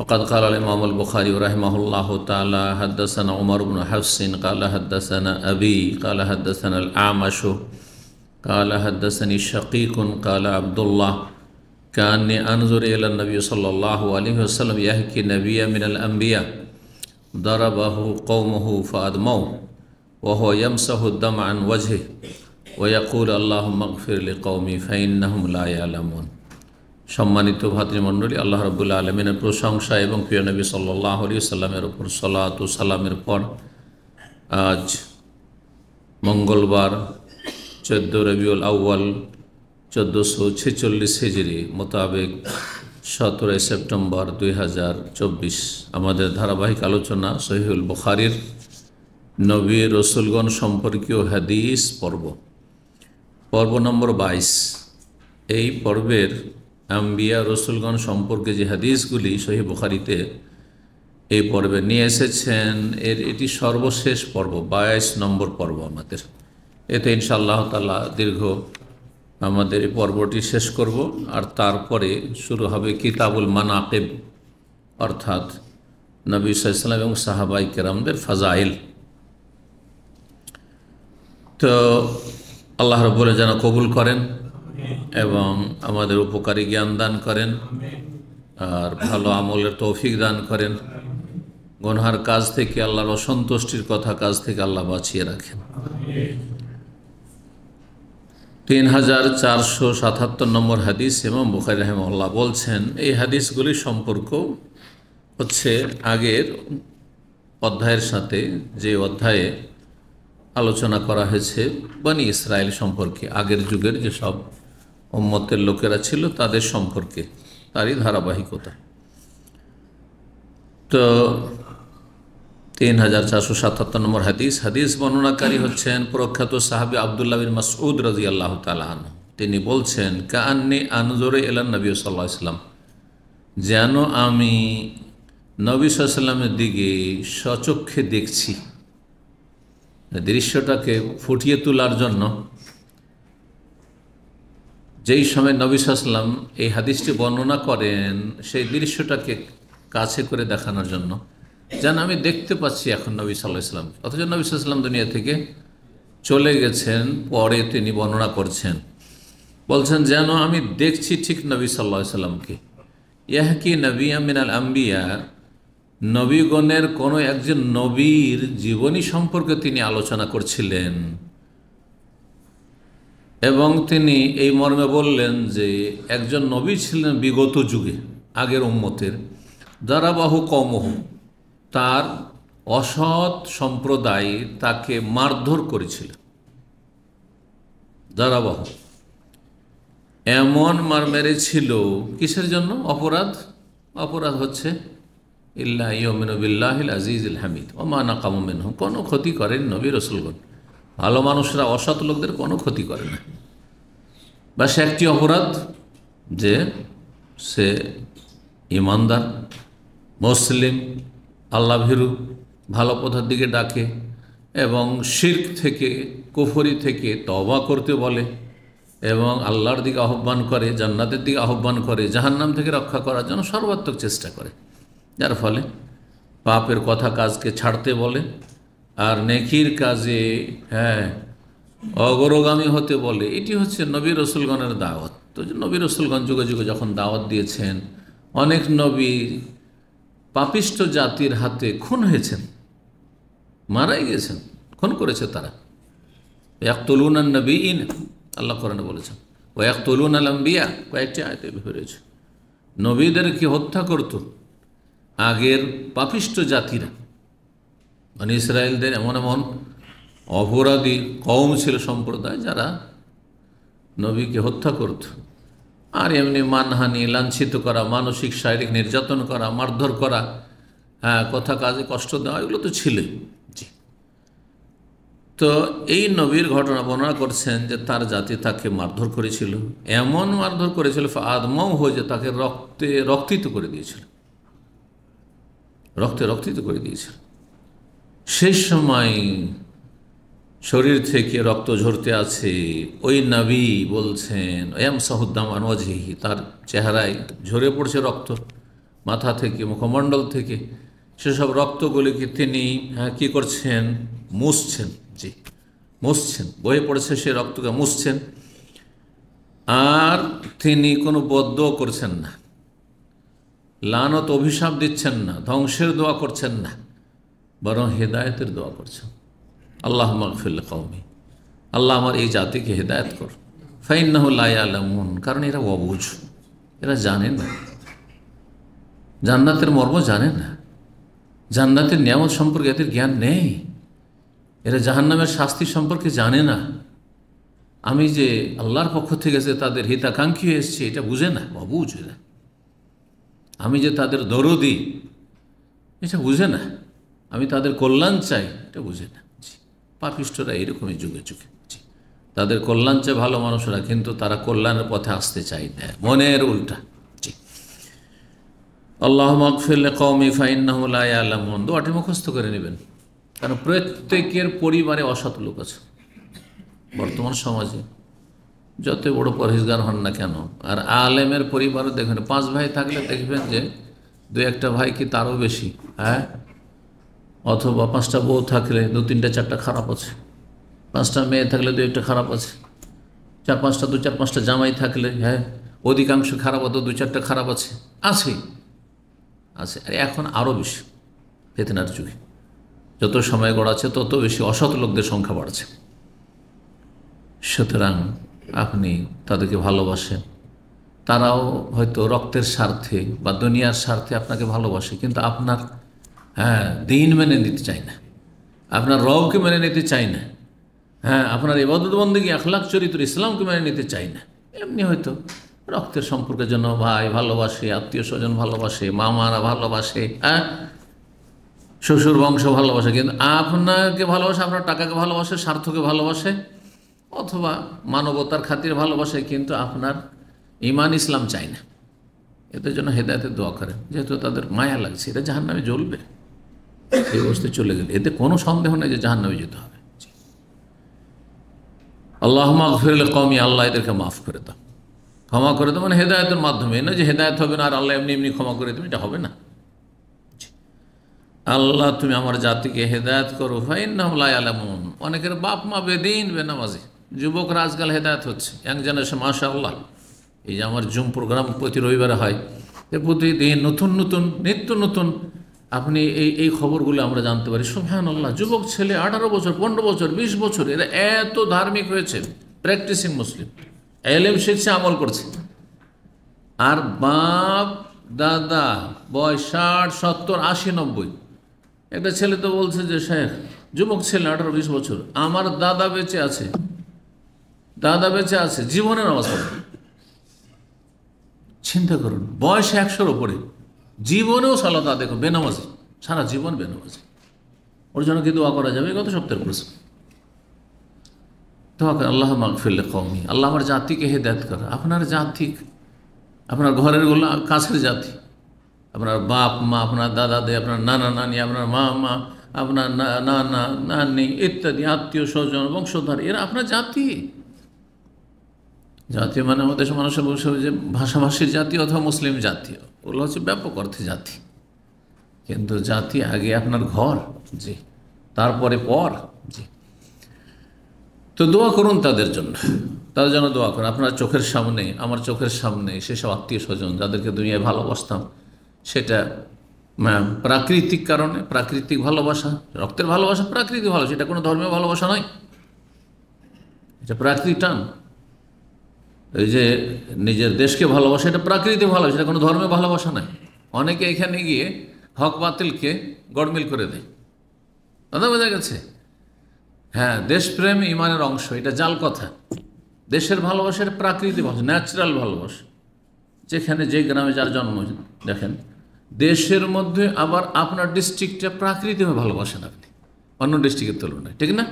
وقد قال الإمام البخاري رحمه الله تعالى حدثنا عمر بن حفص قال حدثنا أبي قال حدثنا الأعمش قال حدثني شقيق قال عبد الله كان أنظر إلى النبي صلى الله عليه وسلم يحكي نبيا من الأنبياء ضربه قومه فأدموه وهو يمسح الدم عن وجهه ويقول اللهم اغفر لقومي فإنهم لا يعلمون সম্মানিত ভাতৃমণ্ডলী আল্লাহ রবুল্লা আলমিনের প্রশংসা এবং প্রিয় নবী সাল্লাহ আলী সাল্লামের ওপর সাল্লাহ সালামের পর আজ মঙ্গলবার চোদ্দ রবিউল আউ্বাল চোদ্দোশো ছেচল্লিশ হেজরি মোতাবেক সতেরোই সেপ্টেম্বর দুই হাজার চব্বিশ আমাদের ধারাবাহিক আলোচনা সহিউল বুখারির নবী রসুলগণ সম্পর্কীয় হাদিস পর্ব পর্ব নম্বর বাইশ এই পর্বের আম্বিয়া রসুলগণ সম্পর্কে যে হাদিসগুলি সহি বুখারিতে এই পর্বে নিয়ে এসেছেন এর এটি সর্বশেষ পর্ব বাইশ নম্বর পর্ব আমাদের এতে ইনশাআল্লাহ তাল্লাহ দীর্ঘ আমাদের এই পর্বটি শেষ করব আর তারপরে শুরু হবে কিতাবুল মানাকেব অর্থাৎ নবী সাইসালাম এবং সাহাবাই কেরামদের ফাজাইল তো আল্লাহ বলে যেন কবুল করেন এবং আমাদের উপকারী জ্ঞান দান করেন আর ভালো আমলের তৌফিক দান করেন গনহার কাজ থেকে আল্লাহর অসন্তুষ্টির কথা কাজ থেকে আল্লাহ বাঁচিয়ে রাখেন তিন হাজার চারশো সাতাত্তর নম্বর হাদিস ইমাম বুখারি রহমাল্লাহ বলছেন এই হাদিসগুলি সম্পর্ক হচ্ছে আগের অধ্যায়ের সাথে যে অধ্যায়ে আলোচনা করা হয়েছে বানি ইসরায়েল সম্পর্কে আগের যুগের যে সব উম্মতের লোকেরা ছিল তাদের সম্পর্কে তারই ধারাবাহিকতা তো তিন হাজার চারশো সাতাত্তর নম্বর হাদিস হাদিস বর্ণনাকারী হচ্ছেন প্রখ্যাত সাহাবি আবদুল্লাহ বিন মাসউদ রাজি আল্লাহ তালাহন তিনি বলছেন কাহান্নি আনজোরে এলান নবী সাল্লাহ ইসলাম যেন আমি নবী সাল্লামের দিকে সচক্ষে দেখছি দৃশ্যটাকে ফুটিয়ে তোলার জন্য যেই সময় নবী সাল্লাম এই হাদিসটি বর্ণনা করেন সেই দৃশ্যটাকে কাছে করে দেখানোর জন্য যেন আমি দেখতে পাচ্ছি এখন নবী সাল্লাহ ইসলাম অথচ নবী সাল্লাম দুনিয়া থেকে চলে গেছেন পরে তিনি বর্ণনা করছেন বলছেন যেন আমি দেখছি ঠিক নবী সাল্লাহ সাল্লামকে ইয়াহ কি নবী আমিনাল আম্বিয়া নবীগণের কোনো একজন নবীর জীবনী সম্পর্কে তিনি আলোচনা করছিলেন এবং তিনি এই মর্মে বললেন যে একজন নবী ছিলেন বিগত যুগে আগের উম্মতের দারাবাহু কমহ তার অসৎ সম্প্রদায় তাকে মারধর করেছিল দারাবাহু এমন মার মেরেছিল কিসের জন্য অপরাধ অপরাধ হচ্ছে ইল্লাহ ইয়মিনবিল্লাহিল আজিজ ইল হামিদ ওমা নাকামিন কোনো ক্ষতি করেন নবী রসুলগণ ভালো মানুষরা অসৎ লোকদের কোনো ক্ষতি করে না বা সে একটি অপরাধ যে সে ইমানদার মুসলিম আল্লাহ ভালো পথার দিকে ডাকে এবং শির্ক থেকে কুফরি থেকে তবা করতে বলে এবং আল্লাহর দিকে আহ্বান করে জান্নাতের দিকে আহ্বান করে জাহান্নাম থেকে রক্ষা করার জন্য সর্বাত্মক চেষ্টা করে যার ফলে পাপের কথা কাজকে ছাড়তে বলে আর নেকির কাজে হ্যাঁ অগ্রগামী হতে বলে এটি হচ্ছে নবী রসুলগণের দাওয়াত তো নবী রসুলগণ যুগে যুগে যখন দাওয়াত দিয়েছেন অনেক নবী পাপিষ্ট জাতির হাতে খুন হয়েছেন মারাই গেছেন খুন করেছে তারা এক তলুন আর নবী ইন আল্লাহ করেন বলেছেন ওয়াক্তলুন আলম্বিয়া কয়েকটি আয়তে ভরেছে নবীদেরকে হত্যা করত আগের পাপিষ্ট জাতিরা মানে ইসরায়েলদের এমন এমন অপরাধী কম ছিল সম্প্রদায় যারা নবীকে হত্যা করত আর এমনি মানহানি লাঞ্ছিত করা মানসিক শারীরিক নির্যাতন করা মারধর করা হ্যাঁ কথা কাজে কষ্ট দেওয়া এগুলো তো ছিলই জি তো এই নবীর ঘটনা বর্ণনা করছেন যে তার জাতি তাকে মারধর করেছিল এমন মারধর করেছিল আদমও হয়ে যে তাকে রক্তে রক্তিত করে দিয়েছিল রক্তে রক্তিত করে দিয়েছিল শেষ সময় শরীর থেকে রক্ত ঝরতে আছে ওই নাবি বলছেন এম সাহুদ্দামান ওয়াজিহি তার চেহারায় ঝরে পড়ছে রক্ত মাথা থেকে মুখমণ্ডল থেকে সেসব রক্তগুলিকে তিনি হ্যাঁ কী করছেন মুছছেন জি মুছছেন বয়ে পড়েছে সে রক্তকে মুছছেন আর তিনি কোনো বদ্ধ করছেন না লানত অভিশাপ দিচ্ছেন না ধ্বংসের দোয়া করছেন না বরং হেদায়তের দোয়া করছো আল্লাহ মকফিল কৌমি আল্লাহ আমার এই জাতিকে হেদায়ত কর ফাইন্নাহুল্লাহ আলমন কারণ এরা অবুঝ এরা জানে না জান্নাতের মর্ম জানে না জান্নাতের নিয়ামত সম্পর্কে এদের জ্ঞান নেই এরা জাহান্নামের শাস্তি সম্পর্কে জানে না আমি যে আল্লাহর পক্ষ থেকে যে তাদের হিতাকাঙ্ক্ষী এসেছি এটা বুঝে না অবুঝ এরা আমি যে তাদের দরদি এটা বুঝে না আমি তাদের কল্যাণ চাই এটা বুঝে না জি পাপিষ্টরা এরকমই যুগে যুগে জি তাদের কল্যাণ চেয়ে ভালো মানুষরা কিন্তু তারা কল্যাণের পথে আসতে চাই না মনের উল্টা জি আল্লাহ মকফিল্লে কৌমি আল্লাহ মন দোয়াটি মুখস্থ করে নেবেন কারণ প্রত্যেকের পরিবারে অসৎ লোক আছে বর্তমান সমাজে যত বড় পরিষ্কার হন না কেন আর আলেমের পরিবারও দেখবেন পাঁচ ভাই থাকলে দেখবেন যে দু একটা ভাই কি তারও বেশি হ্যাঁ অথবা পাঁচটা বউ থাকলে দু তিনটা চারটা খারাপ আছে পাঁচটা মেয়ে থাকলে দু একটা খারাপ আছে চার পাঁচটা দু চার পাঁচটা জামাই থাকলে হ্যাঁ অধিকাংশ খারাপ হতো দু চারটা খারাপ আছে আছে আছে আর এখন আরও বেশি ফেতনার যুগে যত সময় গড়াচ্ছে তত বেশি অসৎ লোকদের সংখ্যা বাড়ছে সুতরাং আপনি তাদেরকে ভালোবাসেন তারাও হয়তো রক্তের স্বার্থে বা দুনিয়ার স্বার্থে আপনাকে ভালোবাসে কিন্তু আপনার হ্যাঁ দিন মেনে নিতে চাই না আপনার রবকে মেনে নিতে চাই না হ্যাঁ আপনার এবাদতবন্দী আখলাখ চরিত্র ইসলামকে মেনে নিতে চাই না এমনি হয়তো রক্তের সম্পর্কের জন্য ভাই ভালোবাসে আত্মীয় স্বজন ভালোবাসে মামারা ভালোবাসে হ্যাঁ শ্বশুর বংশ ভালোবাসে কিন্তু আপনাকে ভালোবাসে আপনার টাকাকে ভালোবাসে স্বার্থকে ভালোবাসে অথবা মানবতার খাতির ভালোবাসে কিন্তু আপনার ইমান ইসলাম চায় না এদের জন্য হেদায়তের দোয়া করে যেহেতু তাদের মায়া লাগছে এটা জাহান নামে জ্বলবে সেই অবস্থায় চলে গেলে এতে কোনো সন্দেহ নেই যে জাহান্নামে যেতে হবে আল্লাহ ফেরলে কমই আল্লাহ এদেরকে মাফ করে দাও ক্ষমা করে দেবো মানে হেদায়তের মাধ্যমে না যে হেদায়ত হবে না আর আল্লাহ এমনি এমনি ক্ষমা করে দেবে এটা হবে না আল্লাহ তুমি আমার জাতিকে হেদায়ত করো ভাই ফাইনামলাই আলামুন অনেকের বাপ মা বেদিন বেনামাজি যুবকরা আজকাল হেদায়ত হচ্ছে এক জেনারেশন মাসা আল্লাহ এই যে আমার জুম প্রোগ্রাম প্রতি রবিবারে হয় প্রতিদিন নতুন নতুন নিত্য নতুন আপনি এই এই খবরগুলো আমরা জানতে পারি সুহান আল্লাহ যুবক ছেলে আঠারো বছর পনেরো বছর বিশ বছর এরা এত ধার্মিক হয়েছে প্র্যাকটিসিং মুসলিম এলএম শিখছে আমল করছে আর বাপ দাদা বয়স ষাট সত্তর আশি নব্বই একটা ছেলে তো বলছে যে শেখ যুবক ছেলে আঠারো বিশ বছর আমার দাদা বেঁচে আছে দাদা বেঁচে আছে জীবনের অবস্থা চিন্তা করুন বয়স একশোর ওপরে জীবনেও সালাদা দেখো বেনামাজি সারা জীবন বেনামাজি ওর জন্য কি দোয়া করা যাবে গত সপ্তাহের প্রশ্ন তো আল্লাহ আল্লাহ ফেললে কওমি আল্লাহ আমার জাতিকে দ্যাত করা আপনার জাতি আপনার ঘরের গুলো কাছের জাতি আপনার বাপ মা আপনার দাদা দে আপনার নানা নানি আপনার মা মা আপনার নানা নানি ইত্যাদি আত্মীয় স্বজন বংশধর এরা আপনার জাতি জাতীয় মানে আমাদের দেশের মানুষের বসে যে ভাষাভাষীর জাতি অথবা মুসলিম জাতীয় ওগুলো হচ্ছে ব্যাপক অর্থে জাতি কিন্তু জাতি আগে আপনার ঘর জি তারপরে পর জি তো দোয়া করুন তাদের জন্য তাদের জন্য দোয়া করুন আপনার চোখের সামনে আমার চোখের সামনে সেসব আত্মীয় স্বজন যাদেরকে দুনিয়ায় ভালোবাসতাম সেটা প্রাকৃতিক কারণে প্রাকৃতিক ভালোবাসা রক্তের ভালোবাসা প্রাকৃতিক ভালোবাসা এটা কোনো ধর্মীয় ভালোবাসা নয় এটা প্রাকৃতিক টান এই যে নিজের দেশকে ভালোবাসা এটা প্রাকৃতিক ভালোবাসা এটা কোনো ধর্মে ভালোবাসা নাই অনেকে এখানে গিয়ে হক বাতিলকে গড়মিল করে দেয় দাদা বোঝা গেছে হ্যাঁ দেশপ্রেম ইমানের অংশ এটা জাল কথা দেশের ভালোবাসা এটা প্রাকৃতিক ভালোবাসা ন্যাচারাল ভালোবাসা যেখানে যে গ্রামে যার জন্ম দেখেন দেশের মধ্যে আবার আপনার ডিস্ট্রিক্টটা প্রাকৃতিকভাবে ভালোবাসেন আপনি অন্য ডিস্ট্রিক্টের তুলনায় ঠিক না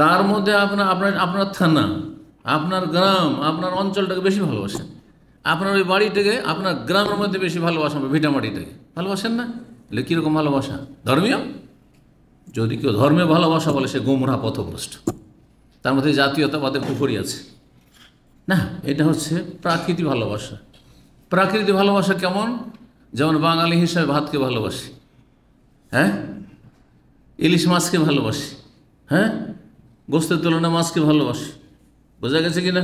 তার মধ্যে আপনার আপনার আপনার থানা আপনার গ্রাম আপনার অঞ্চলটাকে বেশি ভালোবাসেন আপনার ওই বাড়িটাকে আপনার গ্রামের মধ্যে বেশি ভালোবাসা ভিটামাটিটাকে ভালোবাসেন না এলে কীরকম ভালোবাসা ধর্মীয় যদি কেউ ধর্মে ভালোবাসা বলে সে গোমরা পথভ্রষ্ট তার মধ্যে জাতীয়তাবাদের পুকুরি আছে না এটা হচ্ছে প্রাকৃতিক ভালোবাসা প্রাকৃতিক ভালোবাসা কেমন যেমন বাঙালি হিসাবে ভাতকে ভালোবাসি হ্যাঁ ইলিশ মাছকে ভালোবাসি হ্যাঁ গোস্তের তুলনায় মাছকে ভালোবাসি বোঝা গেছে কি না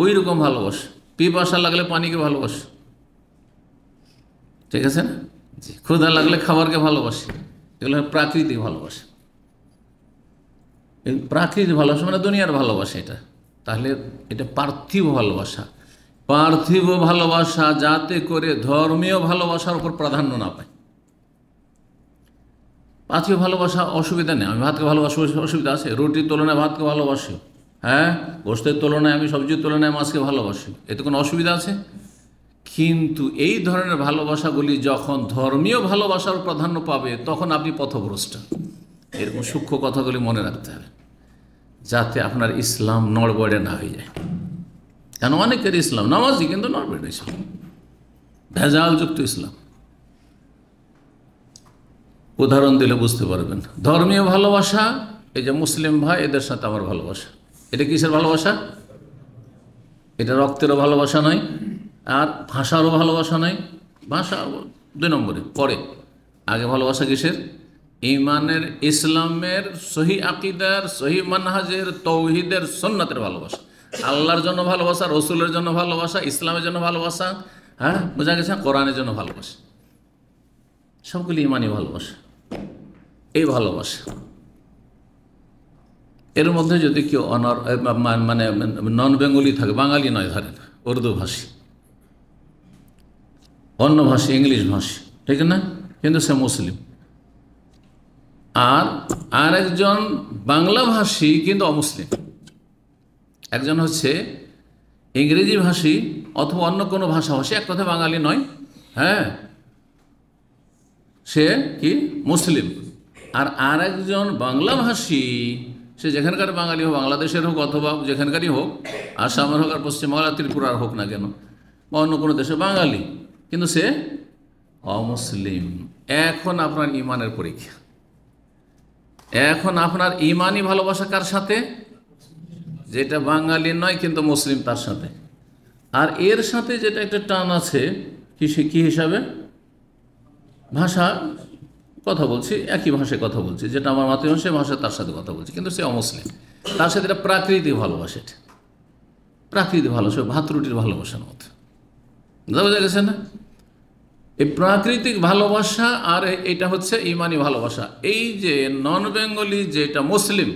ওই রকম ভালোবাসা পিপাসা লাগলে পানিকে ভালোবাসে ঠিক আছে না জি ক্ষুধা লাগলে খাবারকে ভালোবাসে এগুলো প্রাকৃতিক ভালোবাসে প্রাকৃতিক ভালোবাসা মানে দুনিয়ার ভালোবাসা এটা তাহলে এটা পার্থিব ভালোবাসা পার্থিব ভালোবাসা যাতে করে ধর্মীয় ভালোবাসার উপর প্রাধান্য না পায় পার্থিব ভালোবাসা অসুবিধা নেই আমি ভাতকে ভালোবাসি অসুবিধা আছে রুটির তুলনায় ভাতকে ভালোবাসি হ্যাঁ গোষ্ঠের তুলনায় আমি সবজির তুলনায় মাছকে ভালোবাসি এতে কোনো অসুবিধা আছে কিন্তু এই ধরনের ভালোবাসাগুলি যখন ধর্মীয় ভালোবাসার প্রাধান্য পাবে তখন আপনি পথভ্রষ্ট এরকম সূক্ষ্ম কথাগুলি মনে রাখতে হবে যাতে আপনার ইসলাম নড়বড়ে না হয়ে যায় কেন অনেকের ইসলাম নামাজি কিন্তু নড়বড়ে ইসলাম ভেজালযুক্ত ইসলাম উদাহরণ দিলে বুঝতে পারবেন ধর্মীয় ভালোবাসা এই যে মুসলিম ভাই এদের সাথে আমার ভালোবাসা এটা কিসের ভালোবাসা এটা রক্তেরও ভালোবাসা নয় আর ভাষারও ভালোবাসা নয় ভাষা দুই নম্বরে পরে আগে ভালোবাসা কিসের ইমানের ইসলামের সহি আকিদার সহি মানহাজের তৌহিদের সন্ন্যতের ভালোবাসা আল্লাহর জন্য ভালোবাসা রসুলের জন্য ভালোবাসা ইসলামের জন্য ভালোবাসা হ্যাঁ বোঝা গেছে কোরআনের জন্য ভালোবাসা সবগুলি ইমানই ভালোবাসা এই ভালোবাসা এর মধ্যে যদি কেউ অনর মানে নন বেঙ্গলি থাকে বাঙালি নয় ধরেন উর্দু ভাষী অন্য ভাষী ইংলিশ ভাষী ঠিক না কিন্তু সে মুসলিম আর আর একজন বাংলা ভাষী কিন্তু অমুসলিম একজন হচ্ছে ইংরেজি ভাষী অথবা অন্য কোনো ভাষা ভাষী এক কথা বাঙালি নয় হ্যাঁ সে কি মুসলিম আর আর একজন বাংলা ভাষী সে যেখানকার বাঙালি হোক বাংলাদেশের হোক অথবা যেখানকারই হোক আসামের হোক আর পশ্চিমবাংলা ত্রিপুরার হোক না কেন বা অন্য কোনো দেশে বাঙালি কিন্তু সে অমুসলিম এখন আপনার ইমানের পরীক্ষা এখন আপনার ইমানই ভালোবাসা কার সাথে যেটা বাঙালি নয় কিন্তু মুসলিম তার সাথে আর এর সাথে যেটা একটা টান আছে কি সে কী হিসাবে ভাষা কথা বলছি একই ভাষায় কথা বলছি যেটা আমার মাতৃভাষায় ভাষা তার সাথে কথা বলছি কিন্তু সে অমুসলিম তার সাথে এটা প্রাকৃতিক ভালোবাসে এটা প্রাকৃতিক ভালোবাসা ভাতরুটির ভালোবাসার মতো বোঝা গেছে না এই প্রাকৃতিক ভালোবাসা আর এটা হচ্ছে ইমানি ভালোবাসা এই যে নন বেঙ্গলি যেটা মুসলিম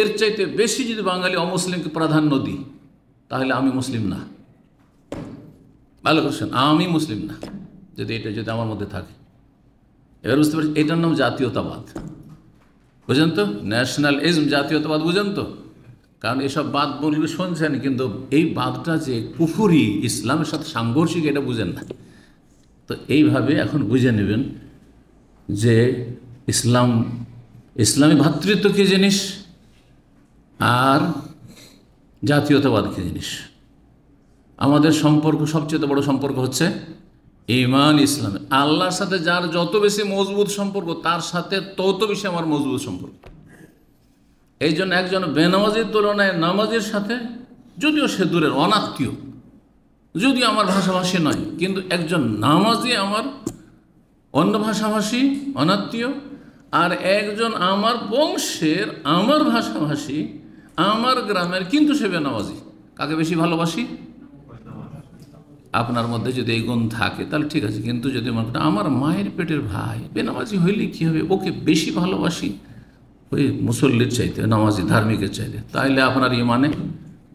এর চাইতে বেশি যদি বাঙালি অমুসলিমকে প্রাধান্য দিই তাহলে আমি মুসলিম না ভালো করছেন আমি মুসলিম না যদি এটা যদি আমার মধ্যে থাকে এবার বুঝতে পারছি এটার নাম জাতীয়তাবাদ বুঝেন তো ন্যাশনালিজম জাতীয়তাবাদ বুঝেন তো কারণ এসব বাদ বলবে শুনছেন কিন্তু এই বাদটা যে কুফুরি ইসলামের সাথে সাংঘর্ষিক এটা বুঝেন না তো এইভাবে এখন বুঝে নেবেন যে ইসলাম ইসলামী ভাতৃত্ব কী জিনিস আর জাতীয়তাবাদ কী জিনিস আমাদের সম্পর্ক সবচেয়ে বড় সম্পর্ক হচ্ছে ইমান ইসলাম আল্লাহর সাথে যার যত বেশি মজবুত সম্পর্ক তার সাথে তত বেশি আমার মজবুত সম্পর্ক এই জন্য একজন বেনামাজির তুলনায় নামাজের সাথে যদিও সে দূরের অনাত্মীয় যদিও আমার ভাষাভাষী নয় কিন্তু একজন নামাজি আমার অন্য ভাষাভাষী অনাত্মীয় আর একজন আমার বংশের আমার ভাষাভাষী আমার গ্রামের কিন্তু সে বেনামাজি কাকে বেশি ভালোবাসি আপনার মধ্যে যদি এই গুণ থাকে তাহলে ঠিক আছে কিন্তু যদি মনে করেন আমার মায়ের পেটের ভাই বেনামাজি হইলে কি হবে ওকে বেশি ভালোবাসি ওই মুসল্লির চাইতে নামাজি ধার্মিকের চাইতে তাইলে আপনার ইমানে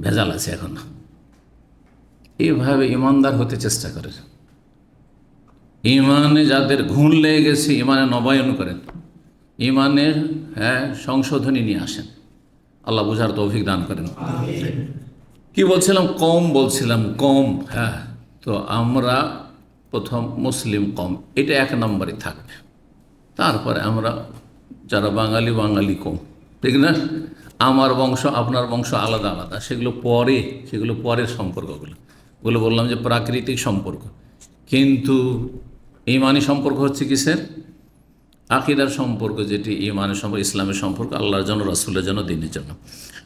ভেজাল আছে এখন এভাবে ইমানদার হতে চেষ্টা করে ইমানে যাদের ঘুণ লেগে গেছে ইমানে নবায়ন করেন ইমানে হ্যাঁ সংশোধনী নিয়ে আসেন আল্লাহ বুঝার তো অভিজ্ঞান করেন কি বলছিলাম কম বলছিলাম কম হ্যাঁ তো আমরা প্রথম মুসলিম কম এটা এক নম্বরে থাকবে তারপরে আমরা যারা বাঙালি বাঙালি কম ঠিক না আমার বংশ আপনার বংশ আলাদা আলাদা সেগুলো পরে সেগুলো পরের সম্পর্কগুলো ওগুলো বললাম যে প্রাকৃতিক সম্পর্ক কিন্তু ইমানি সম্পর্ক হচ্ছে কিসের আকিদার সম্পর্ক যেটি ইমানের সম্পর্ক ইসলামের সম্পর্ক আল্লাহর জন্য রসুলের জন্য দিনের জন্য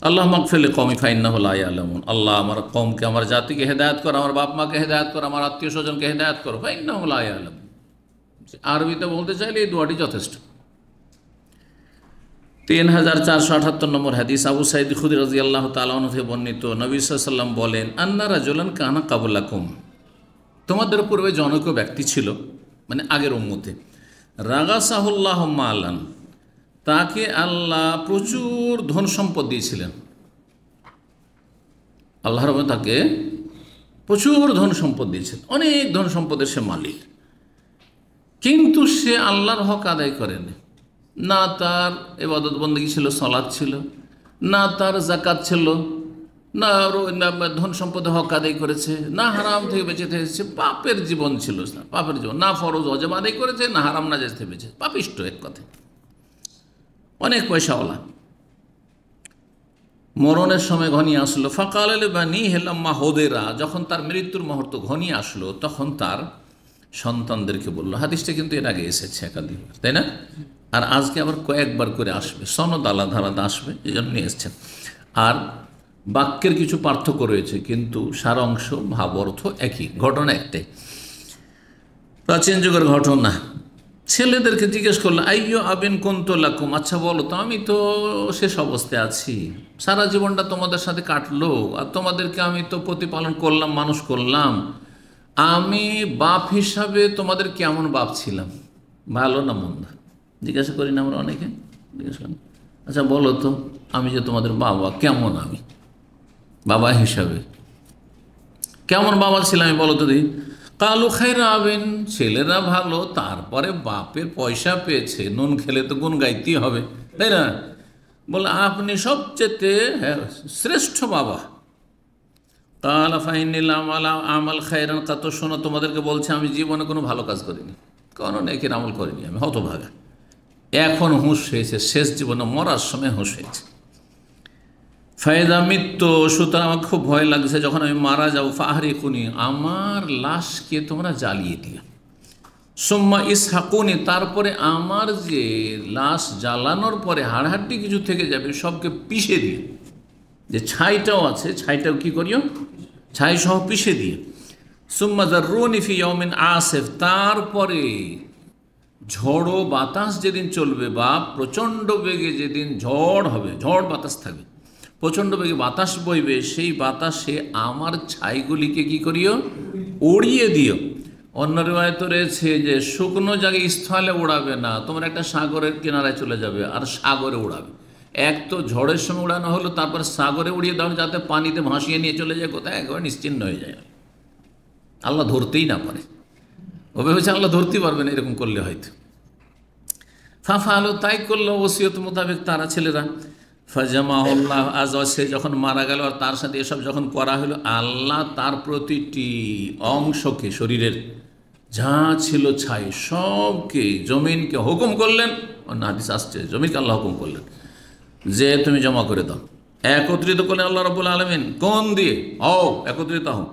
আল্লাহ মকফেলে কমি ফাইন্না হল আয় আলমন আল্লাহ আমার কমকে আমার জাতিকে হেদায়ত কর আমার বাপ মাকে হেদায়ত কর আমার আত্মীয় স্বজনকে হেদায়ত করো ফাইন্না হল আয় আলম আরবিতে বলতে চাইলে এই দোয়াটি যথেষ্ট তিন হাজার চারশো আঠাত্তর নম্বর হাদিস আবু সাইদ খুদ রাজি আল্লাহ তালে বর্ণিত নবী সাল্লাম বলেন আন্না জোলান কানা কুম তোমাদের পূর্বে জনক ব্যক্তি ছিল মানে আগের উম্মতে রাগা সাহুল্লাহ আল্লাহ তাকে আল্লাহ প্রচুর ধন সম্পদ দিয়েছিলেন আল্লাহ রব তাকে প্রচুর ধন সম্পদ দিয়েছেন অনেক ধন সম্পদের সে মালিক কিন্তু সে আল্লাহর হক আদায় করেনি না তার এবাদত বন্দী ছিল সলাদ ছিল না তার জাকাত ছিল না ধন সম্পদে হক আদায় করেছে না হারাম থেকে বেঁচে থেকেছে পাপের জীবন ছিল পাপের জীবন না ফরজ অজম আদায় করেছে না হারাম না যেতে বেঁচে পাপিষ্ট এক কথা অনেক পয়সাওয়ালা মরণের সময় ঘনিয়ে আসলো ফাঁকাল বা নি হেলাম্মা হোদেরা যখন তার মৃত্যুর মুহূর্ত ঘনিয়ে আসলো তখন তার সন্তানদেরকে বলল হাদিসটা কিন্তু এর আগে এসেছে একাধিকবার তাই না আর আজকে আবার কয়েকবার করে আসবে সনদ আলাদা আসবে এই জন্য নিয়ে এসছেন আর বাক্যের কিছু পার্থক্য রয়েছে কিন্তু সার অংশ ভাব অর্থ একই ঘটনা একটাই প্রাচীন যুগের ঘটনা ছেলেদেরকে জিজ্ঞেস করলো আইয়ো আবেন লাকুম আচ্ছা বলো তো আমি তো শেষ অবস্থায় আছি সারা জীবনটা তোমাদের সাথে কাটলো আর তোমাদেরকে আমি তো প্রতিপালন করলাম মানুষ করলাম আমি বাপ হিসাবে তোমাদের কেমন বাপ ছিলাম ভালো না মন্দ জিজ্ঞাসা করি না আমরা অনেকে জিজ্ঞেস করি আচ্ছা বলো তো আমি যে তোমাদের বাবা কেমন আমি বাবা হিসাবে কেমন বাবা ছিলাম আমি বলো তো দিদি কালু খাইরা আবেন ছেলেরা ভালো তারপরে বাপের পয়সা পেয়েছে নুন খেলে তো গুণ গাইতেই হবে তাই না বলে আপনি সবচেয়ে হ্যাঁ, শ্রেষ্ঠ বাবা কাল ফাইনিলাম আমাল তা তো শোনো তোমাদেরকে বলছে আমি জীবনে কোনো ভালো কাজ করিনি কোনো নেকির আমল করিনি আমি হতভাগা এখন হুঁশ হয়েছে শেষ জীবনে মরার সময় হুঁশ হয়েছে ফায়দা মৃত্যু সুতরাং আমার খুব ভয় লাগছে যখন আমি মারা যাবো ফাহারি কুনি আমার লাশকে তোমরা জ্বালিয়ে দিও সোম্মা ইসহাকুনি তারপরে আমার যে লাশ জ্বালানোর পরে হাড়হাড্ডি কিছু থেকে যাবে সবকে পিষে দিও যে ছাইটাও আছে ছাইটাও কি করিও ছাই সহ পিষে দিয়ে সুম্মা রোনিফি ইয়মিন আসেফ তারপরে ঝড়ো বাতাস যেদিন চলবে বা প্রচণ্ড বেগে যেদিন ঝড় হবে ঝড় বাতাস থাকবে প্রচণ্ড বেগে বাতাস বইবে সেই বাতাসে আমার ছাইগুলিকে কি করিও উড়িয়ে দিও অন্য রেওয়ায়ত রয়েছে যে শুকনো জায়গায় স্থলে উড়াবে না তোমার একটা সাগরের কিনারায় চলে যাবে আর সাগরে উড়াবে এক তো ঝড়ের সময় উড়ানো হলো তারপর সাগরে উড়িয়ে দাও যাতে পানিতে ভাসিয়ে নিয়ে চলে যায় কোথায় একবার নিশ্চিন্ন হয়ে যায় আল্লাহ ধরতেই না পারে ও ভেবেছে আল্লাহ ধরতেই পারবে না এরকম করলে হয়তো ফাফা আলো তাই করলো ওসিয়ত মোতাবেক তারা ছেলেরা ফাজামাউল্লাহ আজ সে যখন মারা গেল আর তার সাথে এসব যখন করা হলো আল্লাহ তার প্রতিটি অংশকে শরীরের যা ছিল ছাই সবকে জমিনকে হুকুম করলেন অন্য হাদিস আসছে জমিনকে আল্লাহ হুকুম করলেন যে তুমি জমা করে দাও একত্রিত করলেন আল্লাহ রবুল আলমিন কোন দিয়ে হও একত্রিত হও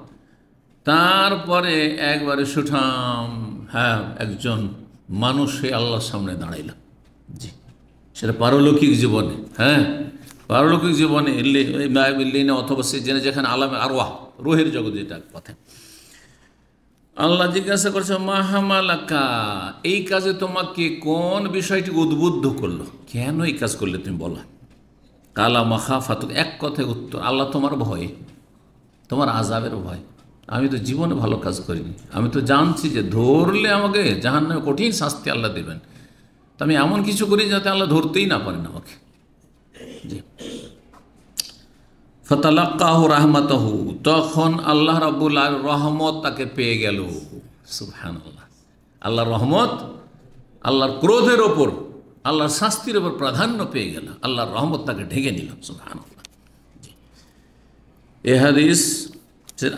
তারপরে একবারে সুঠাম হ্যাঁ একজন মানুষ মানুষে আল্লাহর সামনে দাঁড়াইলাম জি সেটা পারলৌকিক জীবনে হ্যাঁ পারলৌকিক জীবনে ইল্লিনে অথবা সে জেনে যেখানে আলামে আরোয়া রোহের জগৎ যেটা কথা আল্লাহ জিজ্ঞাসা করছে মাহামালাকা এই কাজে তোমাকে কোন বিষয়টি উদ্বুদ্ধ করলো কেন এই কাজ করলে তুমি বলা কালা মাখা ফাতুক এক কথায় উত্তর আল্লাহ তোমার ভয়ে তোমার আজাবের ভয় আমি তো জীবনে ভালো কাজ করিনি আমি তো জানছি যে ধরলে আমাকে জাহান্নামে কঠিন শাস্তি আল্লাহ দেবেন তো আমি এমন কিছু করি যাতে আল্লাহ ধরতেই না পারেন আমাকে জি ফতালাক্কাহ রাহমাতাহ তখন আল্লাহ রাবুল রহমত তাকে পেয়ে গেল আল্লাহ আল্লাহর রহমত আল্লাহর ক্রোধের ওপর আল্লাহর শাস্তির ওপর প্রাধান্য পেয়ে গেল আল্লাহর রহমত তাকে ঢেকে নিল সুহান এ হাদিস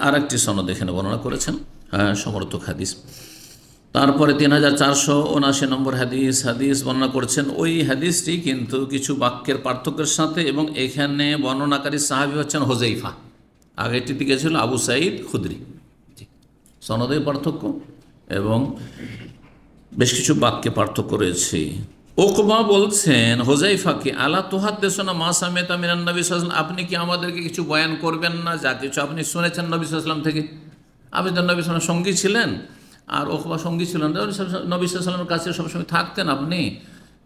আর একটি সনদ এখানে বর্ণনা করেছেন হ্যাঁ সমর্থক হাদিস তারপরে তিন হাজার চারশো উনাশি নম্বর হাদিস হাদিস বর্ণনা করছেন ওই হাদিসটি কিন্তু কিছু বাক্যের পার্থক্যের সাথে এবং এখানে বর্ণনাকারী সাহাবি হচ্ছেন হোজাইফা আগেটিতে ছিল আবু সাইদ খুদ্রি সনদে পার্থক্য এবং বেশ কিছু বাক্যে পার্থক্য রয়েছে ওকমা বলছেন হোজাইফাকে আলা তোহাত দেশনা মা সামেতা মিরান নবী সাল্লাম আপনি কি আমাদেরকে কিছু বয়ান করবেন না যা কিছু আপনি শুনেছেন নবী সাল্লাম থেকে আপনি তো নবী সালাম সঙ্গী ছিলেন আর ওখবা সঙ্গী ছিল না নবী সাল্লামের কাছে সবসময় থাকতেন আপনি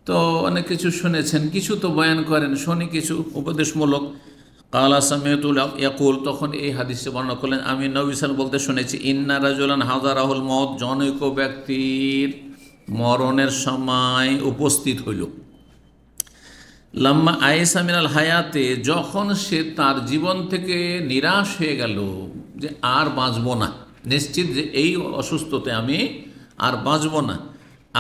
তো অনেক কিছু শুনেছেন কিছু তো বয়ান করেন শুনি কিছু উপদেশমূলক কালা সামিয়তুল ইয়াকুল তখন এই হাদিসে বর্ণনা করলেন আমি নবী সাল বলতে শুনেছি ইন্নারাজুলান রাজুলান হাজার রাহুল মত জনৈক ব্যক্তির মরণের সময় উপস্থিত হইল লাম্মা আয়েসা মিনাল হায়াতে যখন সে তার জীবন থেকে নিরাশ হয়ে গেল যে আর বাঁচব না নিশ্চিত যে এই অসুস্থতে আমি আর বাঁচব না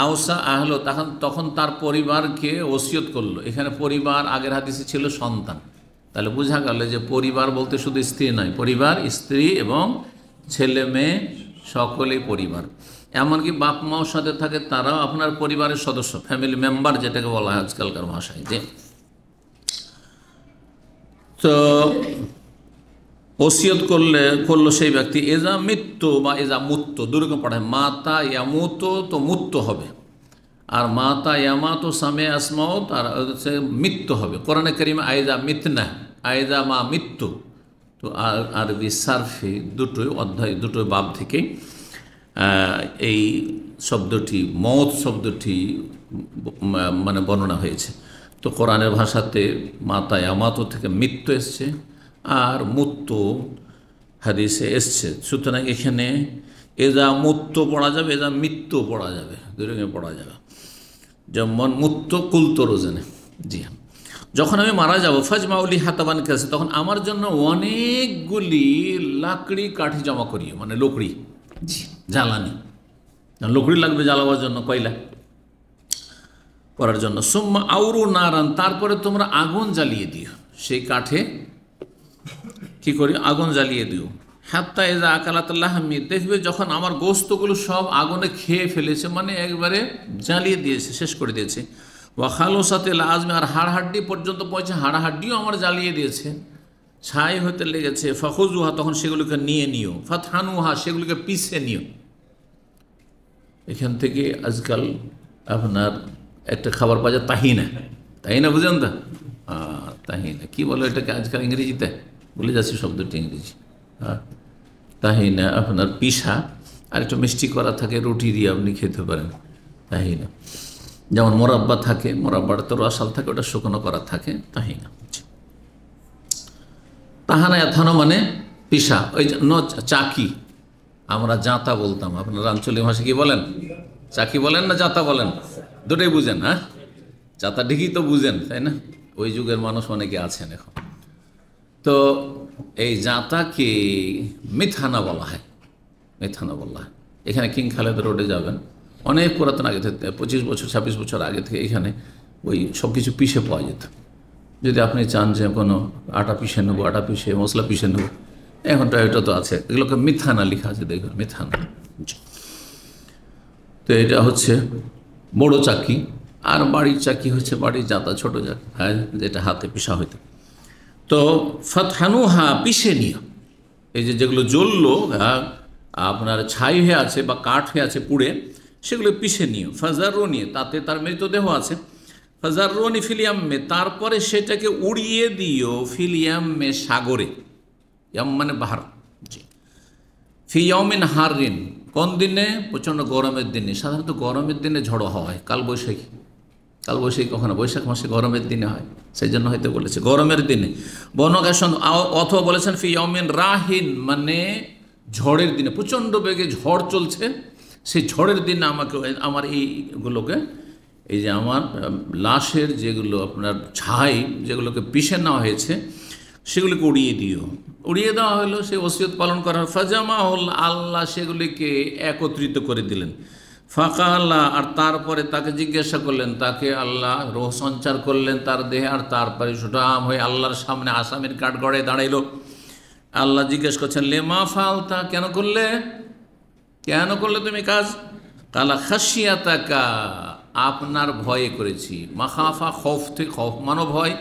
আওসা আহলো তখন তখন তার পরিবারকে ওসিয়ত করলো এখানে পরিবার আগের হাদিসে ছিল সন্তান তাহলে বোঝা গেল যে পরিবার বলতে শুধু স্ত্রী নয় পরিবার স্ত্রী এবং ছেলে মেয়ে সকলেই পরিবার এমনকি বাপ মাও সাথে থাকে তারাও আপনার পরিবারের সদস্য ফ্যামিলি মেম্বার যেটাকে বলা হয় আজকালকার ভাষায় যে তো ওসিয়ত করলে করলো সেই ব্যক্তি এজা মৃত্যু বা এজা মুত্ত দুরকম পড়ায় মাতা ইয়ামুত তো মুত্ত হবে আর মাতা ইয়ামাতো সামে আসমাও তার সে মৃত্যু হবে কোরআনে করিম আয়েজা মিতনা আয়েজা মা মৃত্যু তো আর আরবি সার্ফি দুটোই অধ্যায় দুটোই বাপ থেকে এই শব্দটি মত শব্দটি মানে বর্ণনা হয়েছে তো কোরআনের ভাষাতে মাতা ইয়ামাতো থেকে মৃত্যু এসছে আর মুত্তু হাদিসে এসছে সুতরাং এখানে এজা মুত্ত পড়া যাবে এজা মৃত্যু পড়া যাবে দুটোকে পড়া যাবে যেমন কুলতো রোজেনে জি হ্যাঁ যখন আমি মারা যাবো ফাজমাউলি হাতাবান কাছে তখন আমার জন্য অনেকগুলি লাকড়ি কাঠি জমা করিও মানে লকড়ি জি জ্বালানি লকড়ি লাগবে জ্বালাবার জন্য কয়লা করার জন্য সোম্মা আউরু নারান তারপরে তোমরা আগুন জ্বালিয়ে দিও সেই কাঠে কি করি আগুন জ্বালিয়ে দিও হাত্তা এজা আকালাতাল্লাহ মির দেখবে যখন আমার গোস্তগুলো সব আগুনে খেয়ে ফেলেছে মানে একবারে জ্বালিয়ে দিয়েছে শেষ করে দিয়েছে ওয়াখালো সাথে লাজমে আর হাড়হাড্ডি পর্যন্ত পৌঁছে হাড়হাড্ডিও আমার জ্বালিয়ে দিয়েছে ছাই হতে লেগেছে ফখজুহা তখন সেগুলোকে নিয়ে নিও ফাথানুহা সেগুলোকে পিছিয়ে নিও এখান থেকে আজকাল আপনার একটা খাবার পাওয়া যায় তাহিনা তাহিনা বুঝেন তো তাহিনা কি বলো এটাকে আজকাল ইংরেজিতে বলে যাচ্ছে শব্দটি ইংরেজি হ্যাঁ? তাহি না আপনার পিসা আর একটু মিষ্টি করা থাকে রুটি দিয়ে আপনি খেতে পারেন তাহি না যেমন মোরাব্বা থাকে মোরাব্বাটা তো রসাল থাকে ওটা শুকনো করা থাকে তাহি না তাহানা এথানো মানে পিসা ওই ন চাকি আমরা জাঁতা বলতাম আপনার আঞ্চলিক ভাষা কি বলেন চাকি বলেন না জাঁতা বলেন দুটোই বুঝেন হ্যাঁ জাঁতা ঠিকই তো বুঝেন তাই না ওই যুগের মানুষ অনেকে আছেন এখন তো এই জাঁতাকে মিথানা বলা হয় মিথানা বলা হয় এখানে কিং খালেদ রোডে যাবেন অনেক পুরাতন আগে থেকে পঁচিশ বছর ছাব্বিশ বছর আগে থেকে এখানে ওই সব কিছু পিষে পাওয়া যেত যদি আপনি চান যে কোনো আটা পিষে নেবো আটা পিষে মশলা পিষে নেবো এখন এটা তো আছে এগুলোকে মিথানা লেখা আছে দেখবেন মিথানা তো এটা হচ্ছে বড় চাকি আর বাড়ির চাকি হচ্ছে বাড়ির জাতা ছোট জাতা হ্যাঁ যেটা হাতে পিসা হইতে তো ফতহানুহা পিষে নিও এই যে যেগুলো জ্বলল হ্যাঁ, আপনার ছাই হয়ে আছে বা কাঠ হয়ে আছে পুড়ে সেগুলো পিষে নিও রো নিয়ে তাতে তার মৃতদেহ আছে নি ফিলিয়াম্মে তারপরে সেটাকে উড়িয়ে দিও ফিলিয়াম্মে সাগরে ইয়াম মানে বাহার ফিয়মিন হারিন কোন দিনে প্রচণ্ড গরমের দিনে সাধারণত গরমের দিনে ঝড়ো হয় কালবৈশাখী কালবৈশাখী কখনো বৈশাখ মাসে গরমের দিনে হয় সেই জন্য হয়তো বলেছে গরমের দিনে বনগায় সঙ্গে অথবা বলেছেন ফিয়মিন রাহিন মানে ঝড়ের দিনে প্রচণ্ড বেগে ঝড় চলছে সেই ঝড়ের দিনে আমাকে আমার এইগুলোকে এই যে আমার লাশের যেগুলো আপনার ছাই যেগুলোকে পিষে নেওয়া হয়েছে সেগুলিকে উড়িয়ে দিও উড়িয়ে দেওয়া হলো সে ওসিয়ত পালন করার ফাজামা হল আল্লাহ সেগুলিকে একত্রিত করে দিলেন ফাঁকা আল্লাহ আর তারপরে তাকে জিজ্ঞাসা করলেন তাকে আল্লাহ রোহ সঞ্চার করলেন তার দেহে আর তারপরে সুটাম হয়ে আল্লাহর সামনে আসামের কাঠগড়ে দাঁড়াইল আল্লাহ জিজ্ঞেস করছেন লেমা ফালতা কেন করলে কেন করলে তুমি কাজ কালা খাসিয়া তাকা আপনার ভয়ে করেছি মাখাফা খফ থেকে খফ মানো ভয়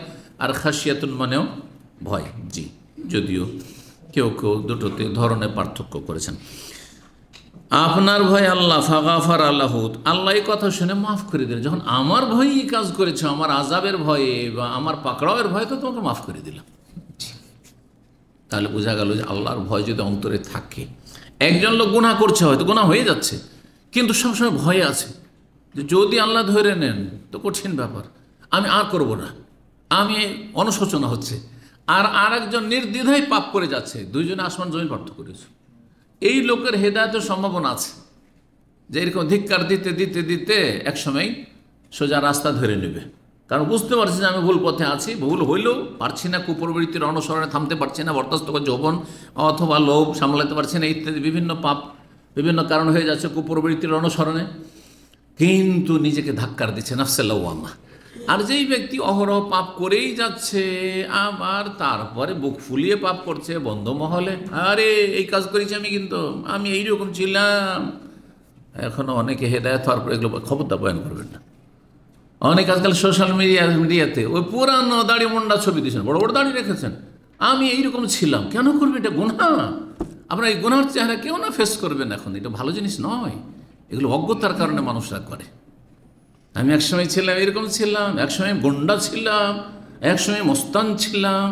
আর খাসিয়াতুন মানেও ভয় জি যদিও কেউ কেউ দুটোতে ধরনের পার্থক্য করেছেন আপনার ভয় আল্লাহ ফাগাফার আল্লাহুদ আল্লাহ এই কথা শুনে মাফ করে দিলেন যখন আমার ভয় এই কাজ করেছে আমার আজাবের ভয়ে বা আমার পাকড়াওয়ের ভয়ে তো তোমাকে মাফ করে দিলাম তাহলে বোঝা গেল যে আল্লাহর ভয় যদি অন্তরে থাকে একজন লোক গুণা করছে হয়তো গুণা হয়ে যাচ্ছে কিন্তু সবসময় ভয় আছে যে যদি আল্লাহ ধরে নেন তো কঠিন ব্যাপার আমি আর করব না আমি অনুশোচনা হচ্ছে আর আরেকজন নির্দ্বিধায় পাপ করে যাচ্ছে দুইজনে আসমান জমি পার্থ করেছে এই লোকের হেদায়তের সম্ভাবনা আছে যে এরকম ধিক্কার দিতে দিতে দিতে একসময় সোজা রাস্তা ধরে নেবে কারণ বুঝতে পারছি যে আমি ভুল পথে আছি ভুল হইলেও পারছি না কুপ্রবৃত্তির অনুসরণে থামতে পারছি না বরদাস্ত করে যৌবন অথবা লোভ সামলাতে পারছি না ইত্যাদি বিভিন্ন পাপ বিভিন্ন কারণ হয়ে যাচ্ছে কুপ্রবৃত্তির অনুসরণে কিন্তু নিজেকে ধাক্কার দিচ্ছে নাফসাল্লাহ আমা আর যেই ব্যক্তি অহরহ পাপ করেই যাচ্ছে আবার তারপরে বুক ফুলিয়ে পাপ করছে বন্ধ মহলে আরে এই কাজ করেছি আমি কিন্তু আমি এইরকম ছিলাম এখনও অনেকে হেদায়ত হওয়ার পর এগুলো খবরটা বয়ান করবেন না অনেক আজকাল সোশ্যাল মিডিয়া মিডিয়াতে ওই পুরানো দাড়ি মুন্ডা ছবি দিয়েছেন বড় বড় দাড়ি রেখেছেন আমি এইরকম ছিলাম কেন করবে এটা গুণা আপনার এই গুনার চেহারা কেউ না ফেস করবেন এখন এটা ভালো জিনিস নয় এগুলো অজ্ঞতার কারণে মানুষরা করে আমি একসময় ছিলাম এরকম ছিলাম একসময় গন্ডা ছিলাম একসময় মস্তান ছিলাম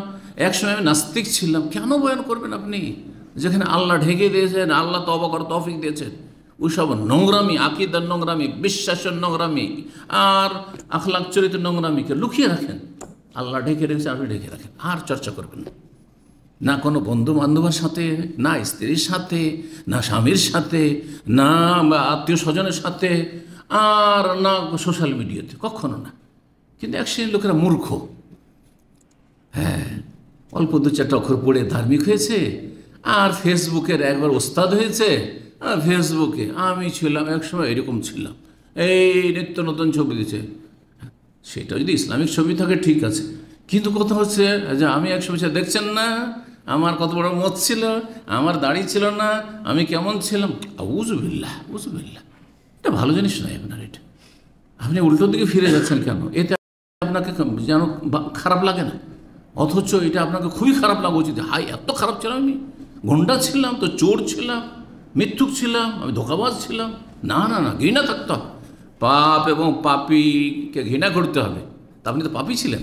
একসময় আমি নাস্তিক ছিলাম কেন বয়ান করবেন আপনি যেখানে আল্লাহ ঢেকে দিয়েছেন আল্লাহ তো কর তফিক দিয়েছেন ওইসব নোংরামি আকিদার নোংরামি বিশ্বাসের নোংরামি আর আখলাক চরিত্র নোংরামিকে লুকিয়ে রাখেন আল্লাহ ঢেকে রেখেছেন আপনি ঢেকে রাখেন আর চর্চা করবেন না না কোনো বন্ধু বান্ধবের সাথে না স্ত্রীর সাথে না স্বামীর সাথে না আত্মীয় স্বজনের সাথে আর না সোশ্যাল মিডিয়াতে কখনো না কিন্তু এক শ্রেণীর লোকেরা মূর্খ হ্যাঁ অল্প দু চারটা অক্ষর পড়ে ধার্মিক হয়েছে আর ফেসবুকের একবার ওস্তাদ হয়েছে আর ফেসবুকে আমি ছিলাম একসময় এরকম ছিলাম এই নিত্য নতুন ছবি দিচ্ছে সেটা যদি ইসলামিক ছবি থাকে ঠিক আছে কিন্তু কথা হচ্ছে যে আমি একসময় দেখছেন না আমার কত বড় মত ছিল আমার দাড়ি ছিল না আমি কেমন ছিলাম উজুবিল্লাহ উজুবিল্লাহ এটা ভালো জিনিস নয় আপনার এটা আপনি উল্টো দিকে ফিরে যাচ্ছেন কেন এতে আপনাকে যেন খারাপ লাগে না অথচ এটা আপনাকে খুবই খারাপ লাগা উচিত হাই এত খারাপ ছিলাম আমি গন্ডা ছিলাম তো চোর ছিলাম মৃত্যুক ছিলাম আমি ধোকাবাজ ছিলাম না না না ঘৃণা থাকতে হবে পাপ এবং পাপিকে ঘৃণা করতে হবে তা আপনি তো পাপি ছিলেন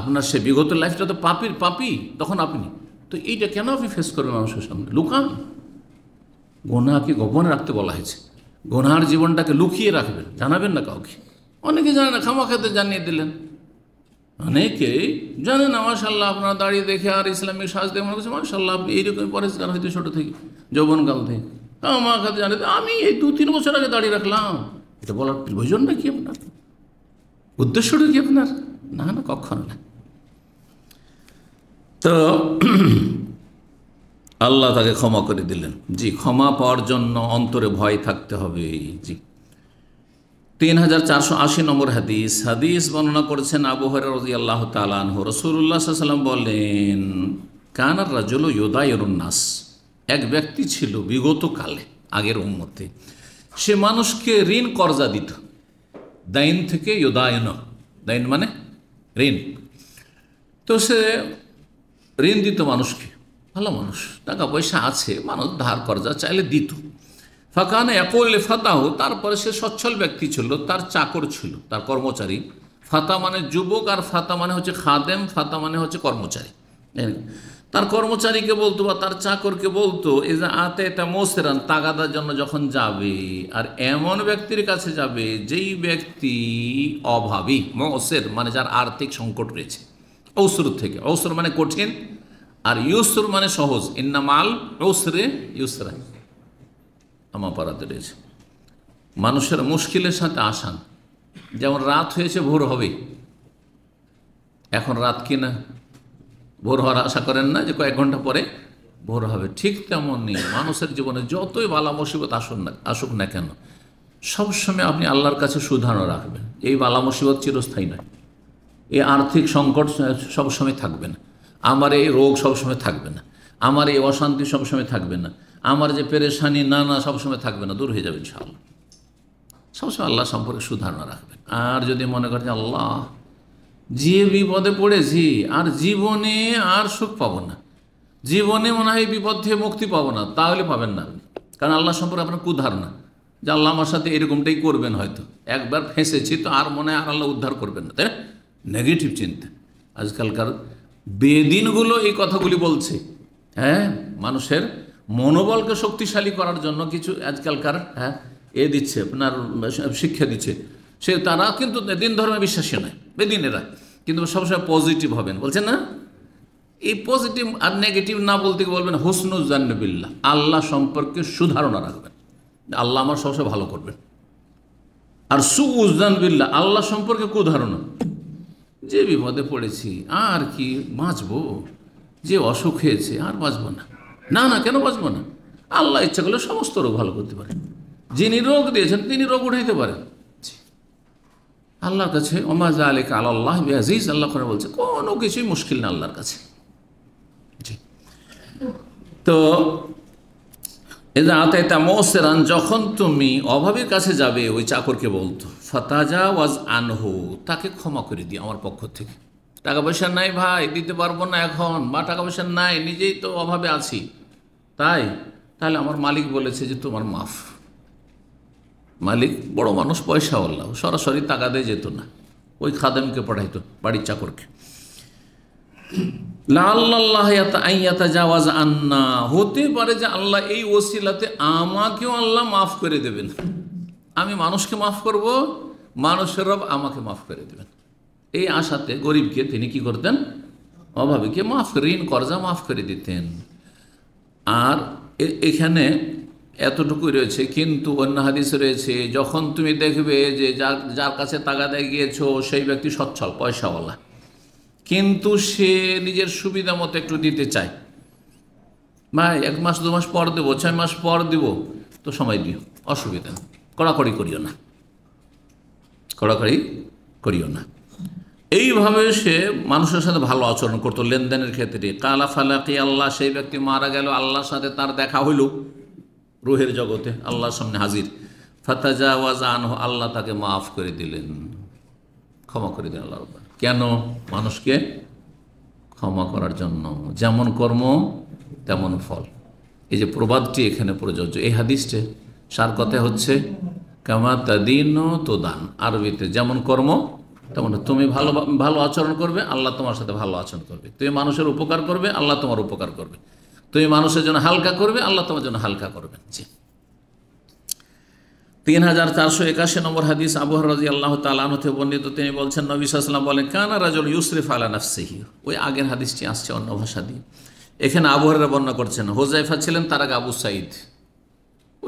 আপনার সে বিগত লাইফটা তো পাপির পাপি তখন আপনি তো এইটা কেন আপনি ফেস করবেন মানুষের সামনে লুকান গোনাকে গোপনে রাখতে বলা হয়েছে গোনার জীবনটাকে লুকিয়ে রাখবেন জানাবেন না কাউকে অনেকে জানে না খেতে জানিয়ে দিলেন অনেকেই জানে না মাসাল্লাহ আপনার দাঁড়িয়ে দেখে আর ইসলামিক সাজ দেখে মনে করছে মাসাল্লাহ আপনি এইরকম পরিষ্কার হয়তো ছোটো থেকে যৌবনকাল থেকে আমার কাছে জানে আমি এই দু তিন বছর আগে দাঁড়িয়ে রাখলাম এটা বলার প্রয়োজন না কি আপনার উদ্দেশ্যটা কি আপনার না না কখন না তো আল্লাহ তাকে ক্ষমা করে দিলেন জি ক্ষমা পাওয়ার জন্য অন্তরে ভয় থাকতে হবে জি তিন হাজার চারশো আশি নম্বর হাদিস হাদিস বর্ণনা করেছেন আবহাওয়া রাজি আল্লাহ তালানহ রসুল্লাহ সাল্লাম বলেন কানার রাজল নাস এক ব্যক্তি ছিল বিগত কালে আগের উন্মতে সে মানুষকে ঋণ কর্জা দিত দাইন থেকে ইয়োদায়ন দাইন মানে ঋণ তো সে ঋণ দিত মানুষকে ভালো মানুষ টাকা পয়সা আছে মানুষ ধার কর্জা চাইলে দিত ফাঁকানে একলে ফাতাহ তারপরে সে সচ্ছল ব্যক্তি ছিল তার চাকর ছিল তার কর্মচারী ফাতা মানে যুবক আর ফাতা মানে হচ্ছে খাদেম ফাতা মানে হচ্ছে কর্মচারী তার কর্মচারীকে বলতো বা তার চাকরকে বলতো এই যে আতে এটা মোসেরান তাগাদার জন্য যখন যাবে আর এমন ব্যক্তির কাছে যাবে যেই ব্যক্তি অভাবী মসের মানে যার আর্থিক সংকট রয়েছে অসুর থেকে অসুর মানে কঠিন আর ইউসর মানে সহজ মাল ইউসরে ইউসরা আমাপাড়াতে রয়েছে মানুষের মুশকিলের সাথে আসান যেমন রাত হয়েছে ভোর হবে এখন রাত কিনা ভোর হওয়ার আশা করেন না যে কয়েক ঘন্টা পরে ভোর হবে ঠিক তেমন নেই মানুষের জীবনে যতই বালা মুসিবত আসুন না আসুক না কেন সবসময় আপনি আল্লাহর কাছে সুধারণ রাখবেন এই বালা মুসিবত চিরস্থায়ী নয় এই আর্থিক সংকট সবসময় থাকবে না আমার এই রোগ সবসময় থাকবে না আমার এই অশান্তি সবসময় থাকবে না আমার যে পেরেশানি না না সবসময় থাকবে না দূর হয়ে যাবে ইনশাআল্লাহ সবসময় আল্লাহ সম্পর্কে সুধারণা রাখবেন আর যদি মনে করেন আল্লাহ যে বিপদে পড়েছি আর জীবনে আর সুখ পাবো না জীবনে মনে হয় বিপদ থেকে মুক্তি পাবো না তাহলে পাবেন না আপনি কারণ আল্লাহ সম্পর্কে আপনার কুধারণা যে আল্লাহ আমার সাথে এরকমটাই করবেন হয়তো একবার ফেঁসেছি তো আর মনে হয় আর আল্লাহ উদ্ধার করবেন না তাই নেগেটিভ চিন্তা আজকালকার বেদিনগুলো এই কথাগুলি বলছে হ্যাঁ মানুষের মনোবলকে শক্তিশালী করার জন্য কিছু আজকালকার হ্যাঁ এ দিচ্ছে আপনার শিক্ষা দিচ্ছে সে তারা কিন্তু দিন ধর্মে বিশ্বাসী নয় বেদিনেরা কিন্তু সবসময় পজিটিভ হবেন বলছেন না এই পজিটিভ আর নেগেটিভ না বলতে বলবেন হোসনুজান্নবিল্লা আল্লাহ সম্পর্কে সুধারণা রাখবেন আল্লাহ আমার সবসময় ভালো করবেন আর সুউজানবিল্লা আল্লাহ সম্পর্কে কুধারণা যে বিপদে পড়েছি আর কি বাঁচবো যে অসুখ হয়েছে আর বাঁচবো না না না কেন বাঁচবো না আল্লাহ ইচ্ছা করলে সমস্ত রোগ ভালো করতে পারে যিনি রোগ দিয়েছেন তিনি রোগ উঠাইতে পারেন আল্লাহর কাছে অমাজ আলী কাল আল্লাহ আজিজ আল্লাহ করে বলছে কোনো কিছুই মুশকিল না আল্লাহর কাছে তো এ আতাইতা মোসেরান যখন তুমি অভাবের কাছে যাবে ওই চাকরকে বলতো ফতাজা ওয়াজ আনহু তাকে ক্ষমা করে দিই আমার পক্ষ থেকে টাকা পয়সা নাই ভাই দিতে পারবো না এখন বা টাকা পয়সা নাই নিজেই তো অভাবে আছি তাই তাহলে আমার মালিক বলেছে যে তোমার মাফ মালিক বড় মানুষ পয়সা বললাম সরাসরি দিয়ে যেত না ওই খাদেমকে পড়াইতো বাড়ির চাকরকে আন্না হতে পারে যে আল্লাহ এই ওসিলাতে আমাকেও আল্লাহ মাফ করে দেবেন আমি মানুষকে মাফ করব মানুষের রব আমাকে মাফ করে দেবেন এই আশাতে গরিবকে তিনি কি করতেন অভাবীকে মাফ ঋণ কর্জা মাফ করে দিতেন আর এখানে এতটুকুই রয়েছে কিন্তু অন্য হাদিস রয়েছে যখন তুমি দেখবে যে যার যার কাছে তাগাদায় গিয়েছো সেই ব্যক্তি সচ্ছল পয়সাওয়ালা কিন্তু সে নিজের সুবিধা মতো একটু দিতে চায় ভাই এক মাস দু মাস পর দেবো ছয় মাস পর দেবো তো সময় দিও অসুবিধা কড়াকড়ি করিও না কড়াকড়ি করিও না এইভাবে সে মানুষের সাথে ভালো আচরণ করতো লেনদেনের ক্ষেত্রে কালা ফালাকি আল্লাহ সেই ব্যক্তি মারা গেল আল্লাহর সাথে তার দেখা হইল রুহের জগতে আল্লাহর সামনে হাজির ফাতাজা ওয়াজ আনহ আল্লাহ তাকে মাফ করে দিলেন ক্ষমা করে দিলেন আল্লাহ কেন মানুষকে ক্ষমা করার জন্য যেমন কর্ম তেমন ফল এই যে প্রবাদটি এখানে প্রযোজ্য এই হাদিসটে সার কথা হচ্ছে কামা তাদিন তোদান আরবিতে যেমন কর্ম তেমন তুমি ভালো ভালো আচরণ করবে আল্লাহ তোমার সাথে ভালো আচরণ করবে তুমি মানুষের উপকার করবে আল্লাহ তোমার উপকার করবে তুমি মানুষের জন্য হালকা করবে আল্লাহ তোমার জন্য হালকা করবে জি তিন হাজার চারশো একাশি নম্বর হাদিস আবু রাজি আল্লাহ তালানতে বর্ণিত তিনি বলছেন নবী সাল্লাম বলেন কানা রাজল ইউসরিফ আলা নাফসিহি ওই আগের হাদিসটি আসছে অন্য ভাষা দিয়ে এখানে আবহাওয়ারা বর্ণনা করছেন হোজাইফা ছিলেন তারাক আবু সাইদ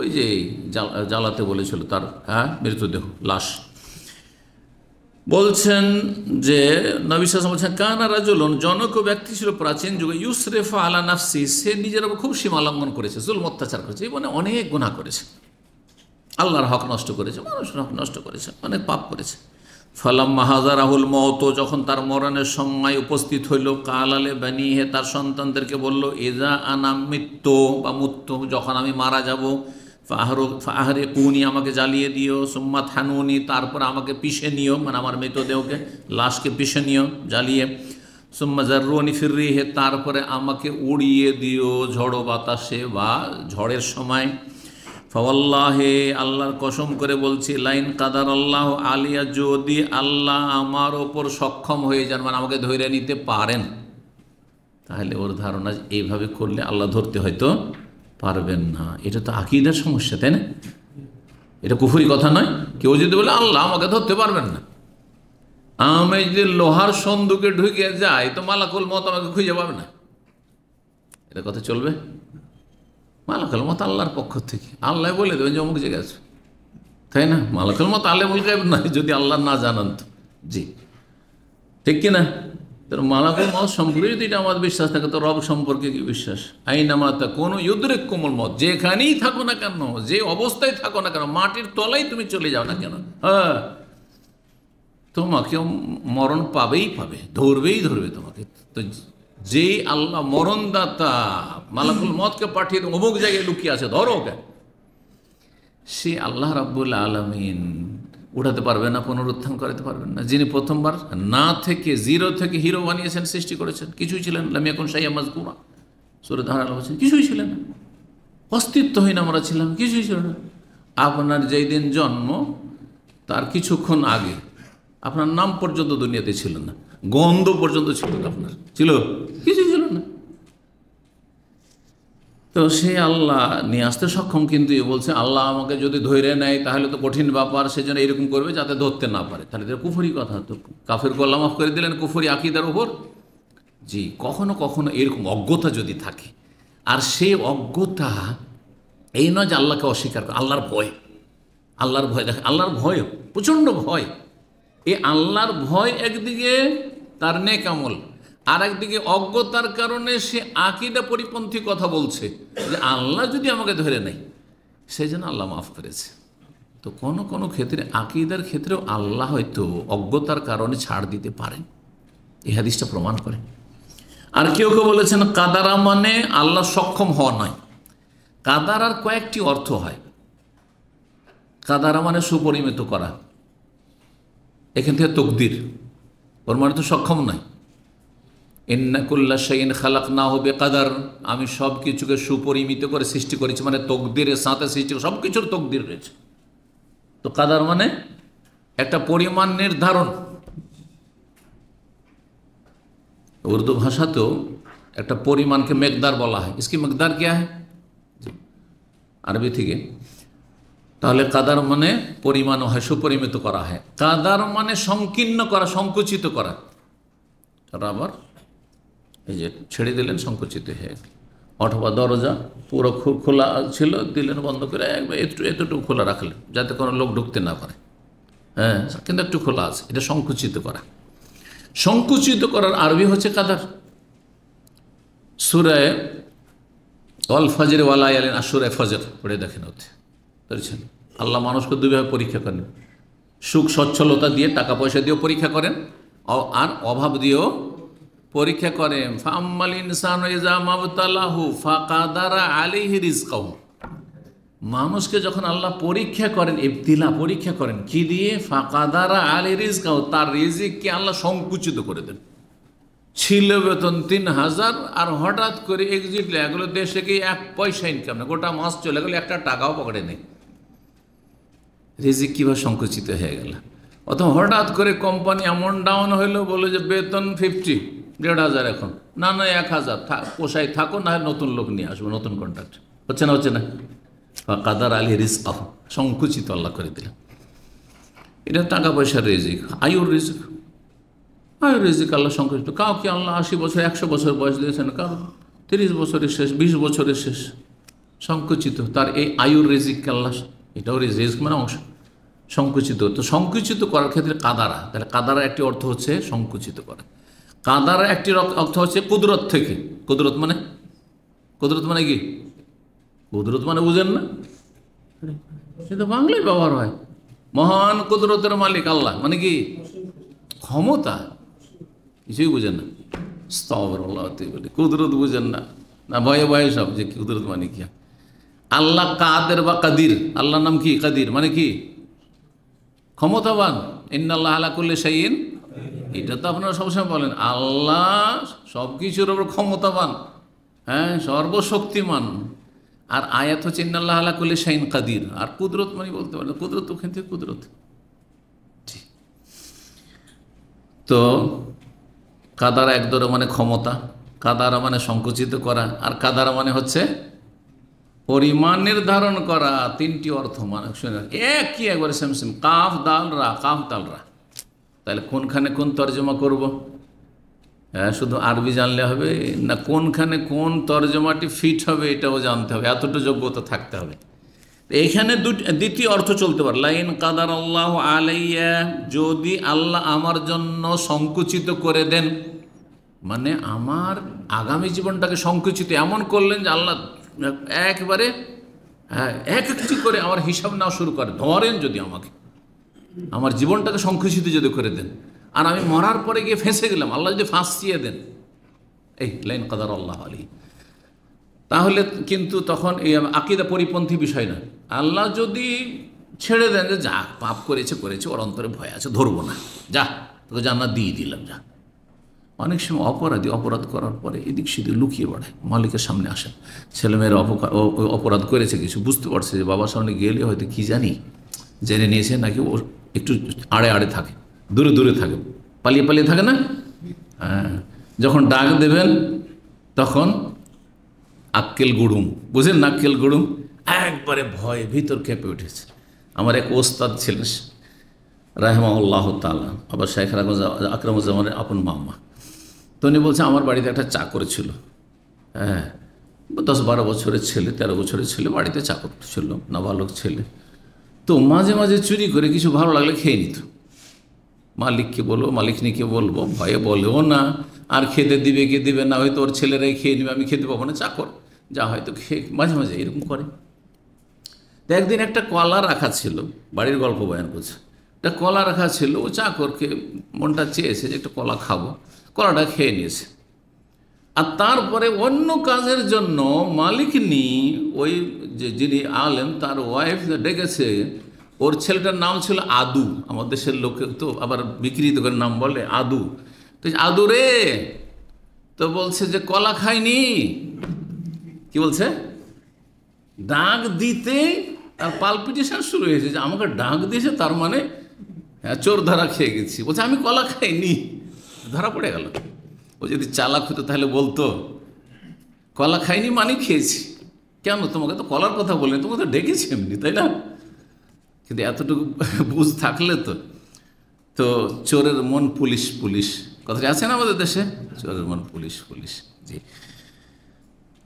ওই যে জ্বালাতে বলেছিল তার হ্যাঁ মৃতদেহ লাশ বলছেন যে নবিশ্বাস বলছেন কানা রাজুলন জনক ব্যক্তি ছিল প্রাচীন যুগে ইউসরেফা আলা নাফসি সে নিজের খুব সীমালঙ্ঘন করেছে জুল অত্যাচার করেছে মানে অনেক গুণা করেছে আল্লাহর হক নষ্ট করেছে মানুষের হক নষ্ট করেছে অনেক পাপ করেছে ফালাম মাহাজার আহুল মত যখন তার মরণের সময় উপস্থিত হইল কাল আলে বানিয়ে তার সন্তানদেরকে বলল এজা আনা মৃত্যু বা মৃত্যু যখন আমি মারা যাব ফাহারো ফাহারে কুনি আমাকে জ্বালিয়ে দিও সুম্মা থানুনি তারপর আমাকে পিষে নিও মানে আমার মৃতদেহকে লাশকে পিষে নিও জ্বালিয়ে সুম্মা জারুনি হে তারপরে আমাকে উড়িয়ে দিও ঝড়ো বাতাসে বা ঝড়ের সময় ফওয়াল্লাহে আল্লাহর কসম করে বলছি লাইন কাদার আল্লাহ আলিয়া যদি আল্লাহ আমার ওপর সক্ষম হয়ে যান মানে আমাকে ধরে নিতে পারেন তাহলে ওর ধারণা এইভাবে করলে আল্লাহ ধরতে হয়তো পারবেন না এটা তো আকিদার সমস্যা তাই না এটা কুফুরি কথা নয় কেউ যদি বলে আল্লাহ আমাকে ধরতে পারবেন না আমি যদি লোহার সন্দুকে ঢুকে যাই তো মালাকুল মত আমাকে খুঁজে পাবে না এটা কথা চলবে মালাকুল মত আল্লাহর পক্ষ থেকে আল্লাহ বলে দেবেন যে অমুক জায়গায় আছে তাই না মালাকুল মত আল্লাহ বলকে না যদি আল্লাহ না জানান তো জি ঠিক কিনা তার মালাকুল মত সম্পর্কে যদি এটা আমার বিশ্বাস থাকে তো রব সম্পর্কে কি বিশ্বাস আইনামা তা কোনো ইউদ্রেক কোমল মত যেখানেই থাকো না কেন যে অবস্থায় থাকো না কেন মাটির তলাই তুমি চলে যাও না কেন হ্যাঁ তোমাকে মরণ পাবেই পাবে ধরবেই ধরবে তোমাকে তো যেই আল্লাহ মরণদাতা মালাকুল মতকে পাঠিয়ে অমুক জায়গায় লুকিয়ে আছে ধরো কেন সে আল্লাহ রাবুল আলমিন উঠাতে পারবেন না পুনরুত্থান করাতে পারবেন না যিনি প্রথমবার না থেকে জিরো থেকে হিরো বানিয়েছেন সৃষ্টি করেছেন কিছুই ছিলেন লামিয়া কোন সাইয়া মাজকুমা সুরে ধারা হচ্ছেন কিছুই ছিলেন না অস্তিত্বহীন আমরা ছিলাম কিছুই ছিল না আপনার যেই দিন জন্ম তার কিছুক্ষণ আগে আপনার নাম পর্যন্ত দুনিয়াতে ছিল না গন্ধ পর্যন্ত ছিল না আপনার ছিল কিছুই ছিল না তো সে আল্লাহ নিয়ে আসতে সক্ষম কিন্তু এ বলছে আল্লাহ আমাকে যদি ধৈরে নেয় তাহলে তো কঠিন ব্যাপার সেজন্য এরকম করবে যাতে ধরতে না পারে তাহলে তো কুফুরি কথা তো কাফের গোল্লা মাফ করে দিলেন কুফুরি আকিদার উপর জি কখনো কখনো এরকম অজ্ঞতা যদি থাকে আর সে অজ্ঞতা এই নয় যে আল্লাহকে অস্বীকার করে আল্লাহর ভয় আল্লাহর ভয় দেখে আল্লাহর ভয় প্রচণ্ড ভয় এই আল্লাহর ভয় একদিকে তার নেক আমল আর একদিকে অজ্ঞতার কারণে সে আকিদা পরিপন্থী কথা বলছে যে আল্লাহ যদি আমাকে ধরে নেয় সেই জন্য আল্লাহ মাফ করেছে তো কোনো কোনো ক্ষেত্রে আকিদার ক্ষেত্রেও আল্লাহ হয়তো অজ্ঞতার কারণে ছাড় দিতে পারেন এই হাদিসটা প্রমাণ করে আর কেউ কেউ বলেছেন কাদারা মানে আল্লাহ সক্ষম হওয়া নয় কাদারার কয়েকটি অর্থ হয় কাদারা মানে সুপরিমিত করা এখান থেকে তকদির ওর মানে তো সক্ষম নয় ইন্নাকুল্লা শাইন খালাক না হবে কাদার আমি সব কিছুকে সুপরিমিত করে সৃষ্টি করেছি মানে তকদিরে সাথে সৃষ্টি সব কিছুর তকদির রয়েছে তো কাদার মানে একটা পরিমাণ নির্ধারণ উর্দু ভাষাতেও একটা পরিমাণকে মেকদার বলা হয় ইসকি মেকদার কে হয় আরবি থেকে তাহলে কাদার মানে পরিমাণ হয় সুপরিমিত করা হয় কাদার মানে সংকীর্ণ করা সংকুচিত করা আবার এই যে ছেড়ে দিলেন সংকুচিত হয়ে অথবা দরজা পুরো খোলা ছিল দিলেন বন্ধ করে একবার একটু এতটুকু খোলা রাখলেন যাতে কোনো লোক ঢুকতে না পারে হ্যাঁ কিন্তু একটু খোলা আছে এটা সংকুচিত করা সংকুচিত করার আরবি হচ্ছে কাদার সুরায় অল ফজর ওয়ালাই আলেন আর সুরায় ফজর পড়ে দেখেন ওতে বুঝছেন আল্লাহ মানুষকে দুইভাবে পরীক্ষা করেন সুখ সচ্ছলতা দিয়ে টাকা পয়সা দিয়েও পরীক্ষা করেন আর অভাব দিয়েও পরীক্ষা করেন ইনসান আলিহি মানুষকে যখন আল্লাহ পরীক্ষা করেন ইবতিলা পরীক্ষা করেন কি দিয়ে ফাঁকাদারা আলি রিজকাও তার রিজিককে আল্লাহ সংকুচিত করে দেন ছিল বেতন তিন হাজার আর হঠাৎ করে এক্সিট এগুলো দেশে গিয়ে এক পয়সা ইনকাম না গোটা মাস চলে গেলে একটা টাকাও পকেটে নেই রেজিক কীভাবে সংকুচিত হয়ে গেল অথবা হঠাৎ করে কোম্পানি এমন ডাউন হইলো বলে যে বেতন ফিফটি দেড় হাজার এখন না না এক হাজার পোষায় থাকো না নতুন লোক নিয়ে আসবো নতুন কন্ট্রাক্ট হচ্ছে না হচ্ছে না কাদার আলী রিস্ক কাহ সংকুচিত আল্লাহ করে দিলেন এটা টাকা পয়সার রেজিক আয়ুর রেজিক আয়ুর রেজিক আল্লাহ সংকুচিত কাউকে আল্লাহ আশি বছর একশো বছর বয়স দিয়েছেন কারো তিরিশ বছরের শেষ বিশ বছরের শেষ সংকুচিত তার এই আয়ুর রেজিক আল্লাহ এটাও রেজিক মানে অংশ সংকুচিত তো সংকুচিত করার ক্ষেত্রে কাদারা তাহলে কাদারা একটি অর্থ হচ্ছে সংকুচিত করা কাদার একটি অর্থ হচ্ছে কুদরত থেকে কুদরত মানে কুদরত মানে কি কুদরত মানে বুঝেন না সেটা বাংলায় ব্যবহার হয় মহান কুদরতের মালিক আল্লাহ মানে কি ক্ষমতা কিছুই বুঝেন না স্তবর বলে কুদরত বুঝেন না না ভয়ে ভয়ে সব যে কুদরত মানে কি আল্লাহ কাদের বা কাদির আল্লাহর নাম কি কাদির মানে কি ক্ষমতাবান ইন্না আল্লাহ করলে সাইন এটা তো আপনারা সবসময় বলেন আল্লাহ সব কিছুর ওপর ক্ষমতাবান হ্যাঁ সর্বশক্তিমান আর আয়াত হচ্ছে ইন্নাল্লাহ আল্লাহ করলে সাইন কাদির আর কুদরত মানে বলতে পারেন কুদরত ওখান থেকে কুদরত তো কাদারা একদরে মানে ক্ষমতা কাদারা মানে সংকুচিত করা আর কাদারা মানে হচ্ছে পরিমাণ নির্ধারণ করা তিনটি অর্থ মানে শুনে একই একবারে সেম সেম কাফ দাল রা কাফ দাল রা তাহলে কোনখানে কোন তর্জমা করব হ্যাঁ শুধু আরবি জানলে হবে না কোনখানে কোন তর্জমাটি ফিট হবে এটাও জানতে হবে এতটা যোগ্যতা থাকতে হবে এইখানে দ্বিতীয় অর্থ চলতে পারে লাইন কাদার আল্লাহ আলাইয়া যদি আল্লাহ আমার জন্য সংকুচিত করে দেন মানে আমার আগামী জীবনটাকে সংকুচিত এমন করলেন যে আল্লাহ একবারে হ্যাঁ এক একটি করে আমার হিসাব নেওয়া শুরু করে ধরেন যদি আমাকে আমার জীবনটাকে সংকুচিত যদি করে দেন আর আমি মরার পরে গিয়ে ফেঁসে গেলাম আল্লাহ যদি ফাঁসিয়ে দেন এই লাইন কাদার আল্লাহ আলী তাহলে কিন্তু তখন এই আকিদা পরিপন্থী বিষয় না আল্লাহ যদি ছেড়ে দেন যে যা পাপ করেছে করেছে ওর অন্তরে ভয় আছে ধরবো না যা তোকে জানা দিয়ে দিলাম যা অনেক সময় অপরাধী অপরাধ করার পরে এদিক সেদিক লুকিয়ে বেড়ায় মালিকের সামনে আসেন ছেলেমেয়েরা অপরাধ করেছে কিছু বুঝতে পারছে যে বাবার সামনে গেলে হয়তো কি জানি জেনে নিয়েছে নাকি একটু আড়ে আড়ে থাকে দূরে দূরে থাকে পালিয়ে পালিয়ে থাকে না হ্যাঁ, যখন ডাক দেবেন তখন আক্কেল গুড়ুম বুঝেন নাক্কেল গুড়ুম একবারে ভয়ে ভিতর কেঁপে উঠেছে আমার এক ওস্তাদ ছিল রাহেমাউল্লাহ তালা আবার শেখ আকরামুজ্জামানের আপন মাম্মা তো উনি বলছে আমার বাড়িতে একটা চাকর ছিল হ্যাঁ দশ বারো বছরের ছেলে তেরো বছরের ছেলে বাড়িতে চাকর ছিল নাবালক ছেলে তো মাঝে মাঝে চুরি করে কিছু ভালো লাগলে খেয়ে নিত মালিককে বলবো মালিকনিকে বলবো ভয়ে বলেও না আর খেতে দিবে কে দিবে না হয়তো ওর ছেলেরাই খেয়ে নেবে আমি খেতে পাবো না চাকর যা হয়তো খেয়ে মাঝে মাঝে এরকম করে তো একদিন একটা কলা রাখা ছিল বাড়ির গল্প বয়ান করছে একটা কলা রাখা ছিল ও চাকরকে মনটা চেয়েছে যে একটা কলা খাবো কলাটা খেয়ে নিয়েছে আর তারপরে অন্য কাজের জন্য মালিকনি ওই যে যিনি আলেম তার ওয়াইফ ডেকেছে ওর ছেলেটার নাম ছিল আদু আমার দেশের লোকে তো আবার বিক্রি দোকানের নাম বলে আদু তো আদু রে তো বলছে যে কলা খায়নি কি বলছে ডাক দিতে তার পালপিটেশন শুরু হয়েছে যে আমাকে ডাক দিয়েছে তার মানে হ্যাঁ, চোর ধারা খেয়ে গেছি বলছে আমি কলা খাইনি ধরা পড়ে গেল ও যদি চালাক হতো তাহলে বলতো কলা খাইনি মানে খেয়েছি কেন তোমাকে তো কলার কথা বলিনি তোমাকে তো ডেকেছি এমনি তাই না কিন্তু এতটুকু বুঝ থাকলে তো তো চোরের মন পুলিশ পুলিশ কথাটা আছে না আমাদের দেশে চোরের মন পুলিশ পুলিশ জি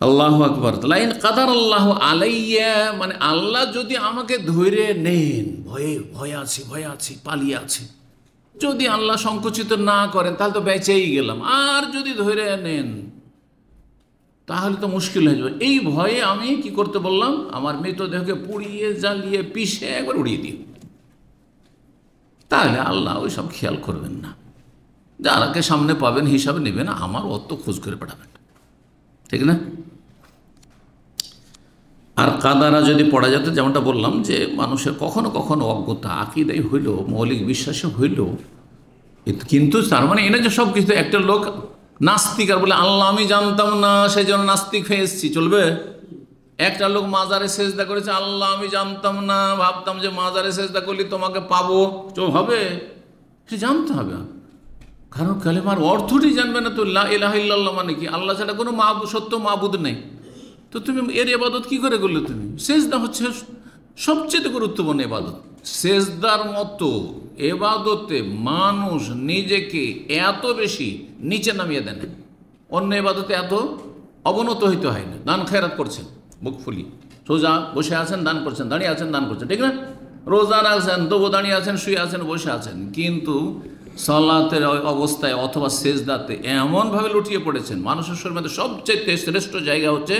আল্লাহ আকবর লাইন কাদার আল্লাহ আলাইয়া মানে আল্লাহ যদি আমাকে ধরে নেন ভয়ে ভয় আছি ভয় আছি পালিয়ে আছি যদি আল্লাহ সংকুচিত না করেন তাহলে তো বেঁচেই গেলাম আর যদি ধরে নেন তাহলে তো মুশকিল হয়ে যাবে এই ভয়ে আমি কি করতে বললাম আমার মৃতদেহকে পুড়িয়ে জ্বালিয়ে পিষে একবার উড়িয়ে দিই তাহলে আল্লাহ ওই সব খেয়াল করবেন না যারাকে সামনে পাবেন হিসাবে নেবেন আমার অত খোঁজ করে পাঠাবেন ঠিক না আর কাদারা যদি পড়া যেত যেমনটা বললাম যে মানুষের কখনো কখনো অজ্ঞতা আকিদাই হইল মৌলিক বিশ্বাসে হইল কিন্তু তার মানে এটা যে সব কিছু একটা লোক নাস্তিক আর বলে আল্লাহ আমি জানতাম না সেই জন্য নাস্তিক হয়ে এসেছি চলবে একটা লোক মাজারে সেজদা করেছে আল্লাহ আমি জানতাম না ভাবতাম যে মাজারে সেজদা করলে তোমাকে পাবো চো হবে সে জানতে হবে কারণ কালেমার অর্থটি জানবে না তো ইলাহ ইল্লাল্লাহ মানে কি আল্লাহ ছাড়া কোনো মাহবুদ সত্য মাহবুদ নেই তো তুমি এর এবাদত কি করে করলে তুমি সেজদা হচ্ছে সবচেয়ে গুরুত্বপূর্ণ এবাদত সেজদার মতো এবাদতে মানুষ নিজেকে এত বেশি নিচে নামিয়ে দেন অন্য এবাদতে এত অবনত হইতে হয় না দান খেরাত করছেন বুক ফুলি সোজা বসে আছেন দান করছেন দাঁড়িয়ে আছেন দান করছেন ঠিক না রোজা রাখছেন তবু দাঁড়িয়ে আছেন শুয়ে আছেন বসে আছেন কিন্তু সলাতের অবস্থায় অথবা সেজদাতে এমনভাবে লুটিয়ে পড়েছেন মানুষের শরীর মধ্যে সবচেয়ে শ্রেষ্ঠ জায়গা হচ্ছে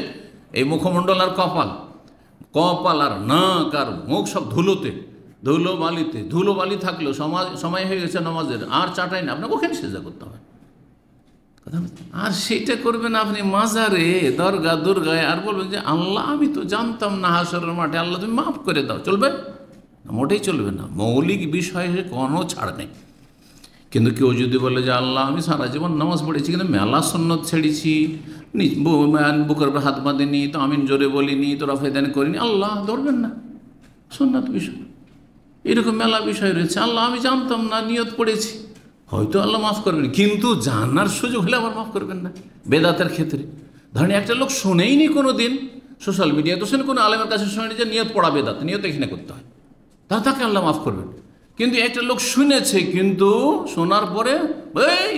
এই মুখমণ্ডল আর কপাল কপাল আর নাক আর মুখ সব ধুলোতে ধুলো বালিতে ধুলো বালি থাকলেও সমাজ সময় হয়ে গেছে নমাজের আর চাটাই না আপনাকে ওখানে সেজা করতে হবে আর সেটা করবেন আপনি মাজারে দরগা দুর্গায় আর বলবেন যে আল্লাহ আমি তো জানতাম না হাসরের মাঠে আল্লাহ তুমি মাফ করে দাও চলবে মোটেই চলবে না মৌলিক বিষয়ে কোনো ছাড় নেই কিন্তু কেউ যদি বলে যে আল্লাহ আমি সারা জীবন নামাজ পড়েছি কিন্তু মেলা সন্ন্যত ছেড়েছি বুকের উপর হাত বাঁধেনি তো আমিন জোরে বলিনি তো রফেদান করিনি আল্লাহ ধরবেন না সন্ন্যত বিষয় এরকম মেলা বিষয় রয়েছে আল্লাহ আমি জানতাম না নিয়ত পড়েছি হয়তো আল্লাহ মাফ করবেন কিন্তু জানার সুযোগ হলে আবার মাফ করবেন না বেদাতের ক্ষেত্রে ধরেন একটা লোক শোনেইনি কোনো দিন সোশ্যাল মিডিয়া তো শোনেন কোনো আলেমের কাছে শোনেনি যে নিয়ত পড়া বেদাত নিয়ত এখানে করতে হয় তাহলে তাকে আল্লাহ মাফ করবেন কিন্তু একটা লোক শুনেছে কিন্তু শোনার পরে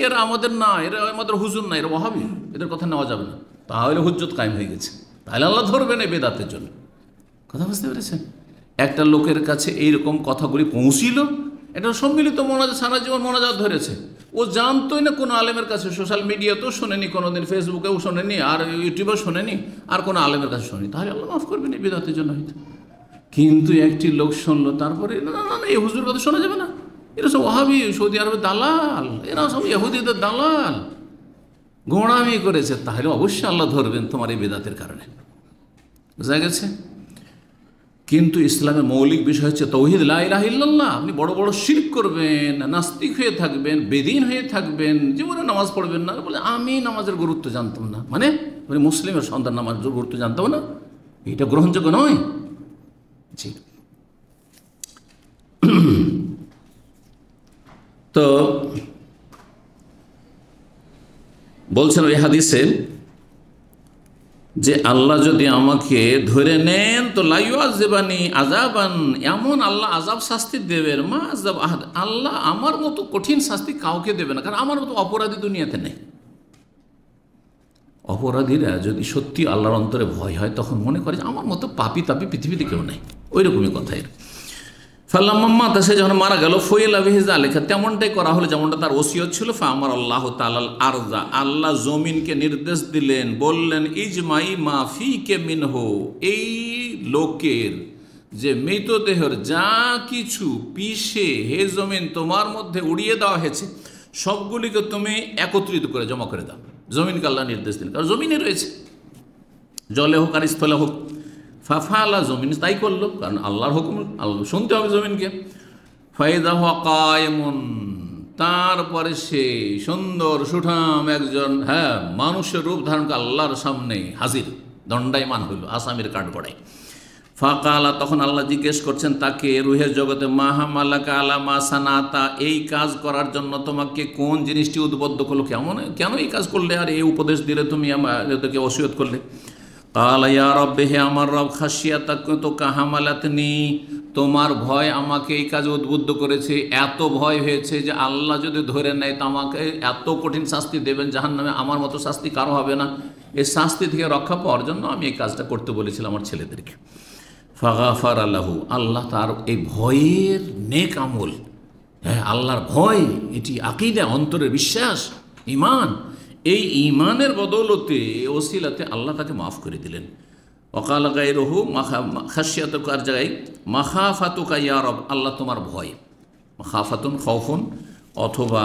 এরা আমাদের না এরা আমাদের হুজুর না এরা অহাবি এদের কথা নেওয়া যাবে না তাহলে হুজ্জত কায়েম হয়ে গেছে তাহলে আল্লাহ ধরবে না বেদাতের জন্য কথা বুঝতে পেরেছেন একটা লোকের কাছে এইরকম কথাগুলি পৌঁছিল এটা সম্মিলিত মোনাজাত সারা জীবন মনাজাত ধরেছে ও জানতোই না কোনো আলেমের কাছে সোশ্যাল মিডিয়াতেও শোনেনি কোনোদিন ফেসবুকেও শোনেনি আর ইউটিউবেও শোনেনি আর কোনো আলেমের কাছে শোনেনি তাহলে আল্লাহ মাফ করবেন এই বেদাতের জন্য হয়তো কিন্তু একটি লোক শুনলো তারপরে না না এই হুজুর কথা শোনা যাবে না এরা সব ওহাবি সৌদি আরবের দালাল এরা সব ইহুদিদের দালাল গোড়ামি করেছে তাহলে অবশ্যই আল্লাহ ধরবেন তোমার এই বেদাতের কারণে বোঝা গেছে কিন্তু ইসলামের মৌলিক বিষয় হচ্ছে তৌহিদ লাহিল্লাহ আপনি বড় বড় শিল্প করবেন নাস্তিক হয়ে থাকবেন বেদিন হয়ে থাকবেন জীবনে নামাজ পড়বেন না বলে আমি নামাজের গুরুত্ব জানতাম না মানে মুসলিমের সন্তান নামাজের গুরুত্ব জানতাম না এটা গ্রহণযোগ্য নয় জি তো বলছেন ওই হাদিসে যে আল্লাহ যদি আমাকে ধরে নেন তো লাইও আজেবানি আজাবান এমন আল্লাহ আজাব শাস্তি দেবেন মা আজাব আহাদ আল্লাহ আমার মতো কঠিন শাস্তি কাউকে দেবে না কারণ আমার মতো অপরাধী দুনিয়াতে নেই অপরাধীরা যদি সত্যি আল্লাহর অন্তরে ভয় হয় তখন মনে করে যে আমার মতো পাপি তাপি পৃথিবীতে কেউ নেই ওই রকমই কথা এর ফাল্লাম্মা তা সে যখন মারা গেল ফয়েল আবিহিজ লেখা তেমনটাই করা হলো যেমনটা তার ওসিয়ত ছিল ফা আমার আল্লাহ তালাল আরজা আল্লাহ জমিনকে নির্দেশ দিলেন বললেন ইজমাই মাফি কে মিনহ এই লোকের যে মৃতদেহর যা কিছু পিষে হে জমিন তোমার মধ্যে উড়িয়ে দেওয়া হয়েছে সবগুলিকে তুমি একত্রিত করে জমা করে দাও জমিনকে আল্লাহ নির্দেশ দিন কারণ জমিনে রয়েছে জলে হোক আর স্থলে হোক ফাফা আল্লাহ জমিন তাই করলো কারণ আল্লাহর হুকুম আল্লাহ শুনতে হবে জমিনকে ফায়দা হকায়মন তারপরে সে সুন্দর সুঠাম একজন হ্যাঁ মানুষের রূপ ধারণকে আল্লাহর সামনে হাজির দণ্ডায়মান হইল আসামের কাঠগড়ায় ফাঁকা আলা তখন আল্লাহ জিজ্ঞেস করছেন তাকে রুহের জগতে মাহাম আল্লাহা আলা মা সানাতা এই কাজ করার জন্য তোমাকে কোন জিনিসটি উদ্বুদ্ধ করলো কেমন কেন এই কাজ করলে আর এই উপদেশ দিলে তুমি আমার অসিয়ত করলে তাহলে ইয়া দেহে আমার রব খাসিয়া তাকে তো কাহামালাতনি তোমার ভয় আমাকে এই কাজে উদ্বুদ্ধ করেছে এত ভয় হয়েছে যে আল্লাহ যদি ধরে নেয় তো আমাকে এত কঠিন শাস্তি দেবেন জাহান নামে আমার মতো শাস্তি কারো হবে না এই শাস্তি থেকে রক্ষা পাওয়ার জন্য আমি এই কাজটা করতে বলেছিলাম আমার ছেলেদেরকে ফাগাফার আল্লাহু আল্লাহ তার এই ভয়ের নেক আমল হ্যাঁ আল্লাহর ভয় এটি আকিদা অন্তরের বিশ্বাস ইমান এই ইমানের বদৌলতে ওসিলাতে আল্লাহ তাকে মাফ করে দিলেন অকাল গায়ে রহু মাখা খাসিয়াতকার জায়গায় মাখাফাতুকা আরব আল্লাহ তোমার ভয় মাখাফাতুন খৌফুন অথবা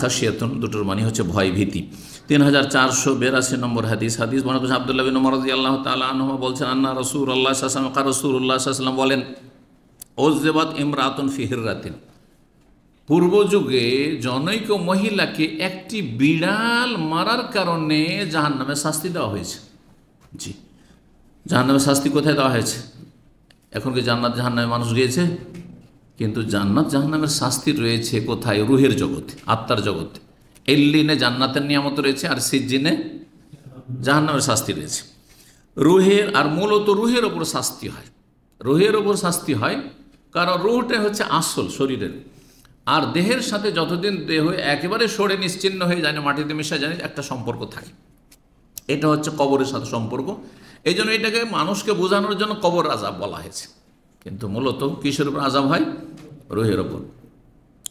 খাসিয়াতুন দুটোর মানে হচ্ছে ভয় ভীতি তিন হাজার চারশো বিরাশি নম্বর হাদিস হাদিস মনে করছেন আবদুল্লাহ বিন মরাজি আল্লাহ তালা বলছেন আন্না রসুর আল্লাহ সাসলাম কা রসুর আল্লাহ সাল্লাম বলেন ওজেবাত ইমরাতুন ফিহির রাতিন পূর্ব যুগে জনৈক মহিলাকে একটি বিড়াল মারার কারণে জাহান নামে শাস্তি দেওয়া হয়েছে জি জাহান নামে শাস্তি কোথায় দেওয়া হয়েছে এখন কি জান্নাত জাহান নামে মানুষ গিয়েছে কিন্তু জান্নাত জাহান্নামের শাস্তি রয়েছে কোথায় রুহের জগতে আত্মার জগতে এল্লিনে জান্নাতের নিয়ামত রয়েছে আর সিজিনে জাহান্নামের শাস্তি রয়েছে রুহের আর মূলত রুহের ওপর শাস্তি হয় রুহের ওপর শাস্তি হয় কারণ রুহটা হচ্ছে আসল শরীরের আর দেহের সাথে যতদিন দেহ একেবারে সরে নিশ্চিন্ন হয়ে যায় মাটিতে মিশা জানে একটা সম্পর্ক থাকে এটা হচ্ছে কবরের সাথে সম্পর্ক এই জন্য এটাকে মানুষকে বোঝানোর জন্য কবর আজাব বলা হয়েছে কিন্তু মূলত কিসের উপর আজাব হয় রুহের ওপর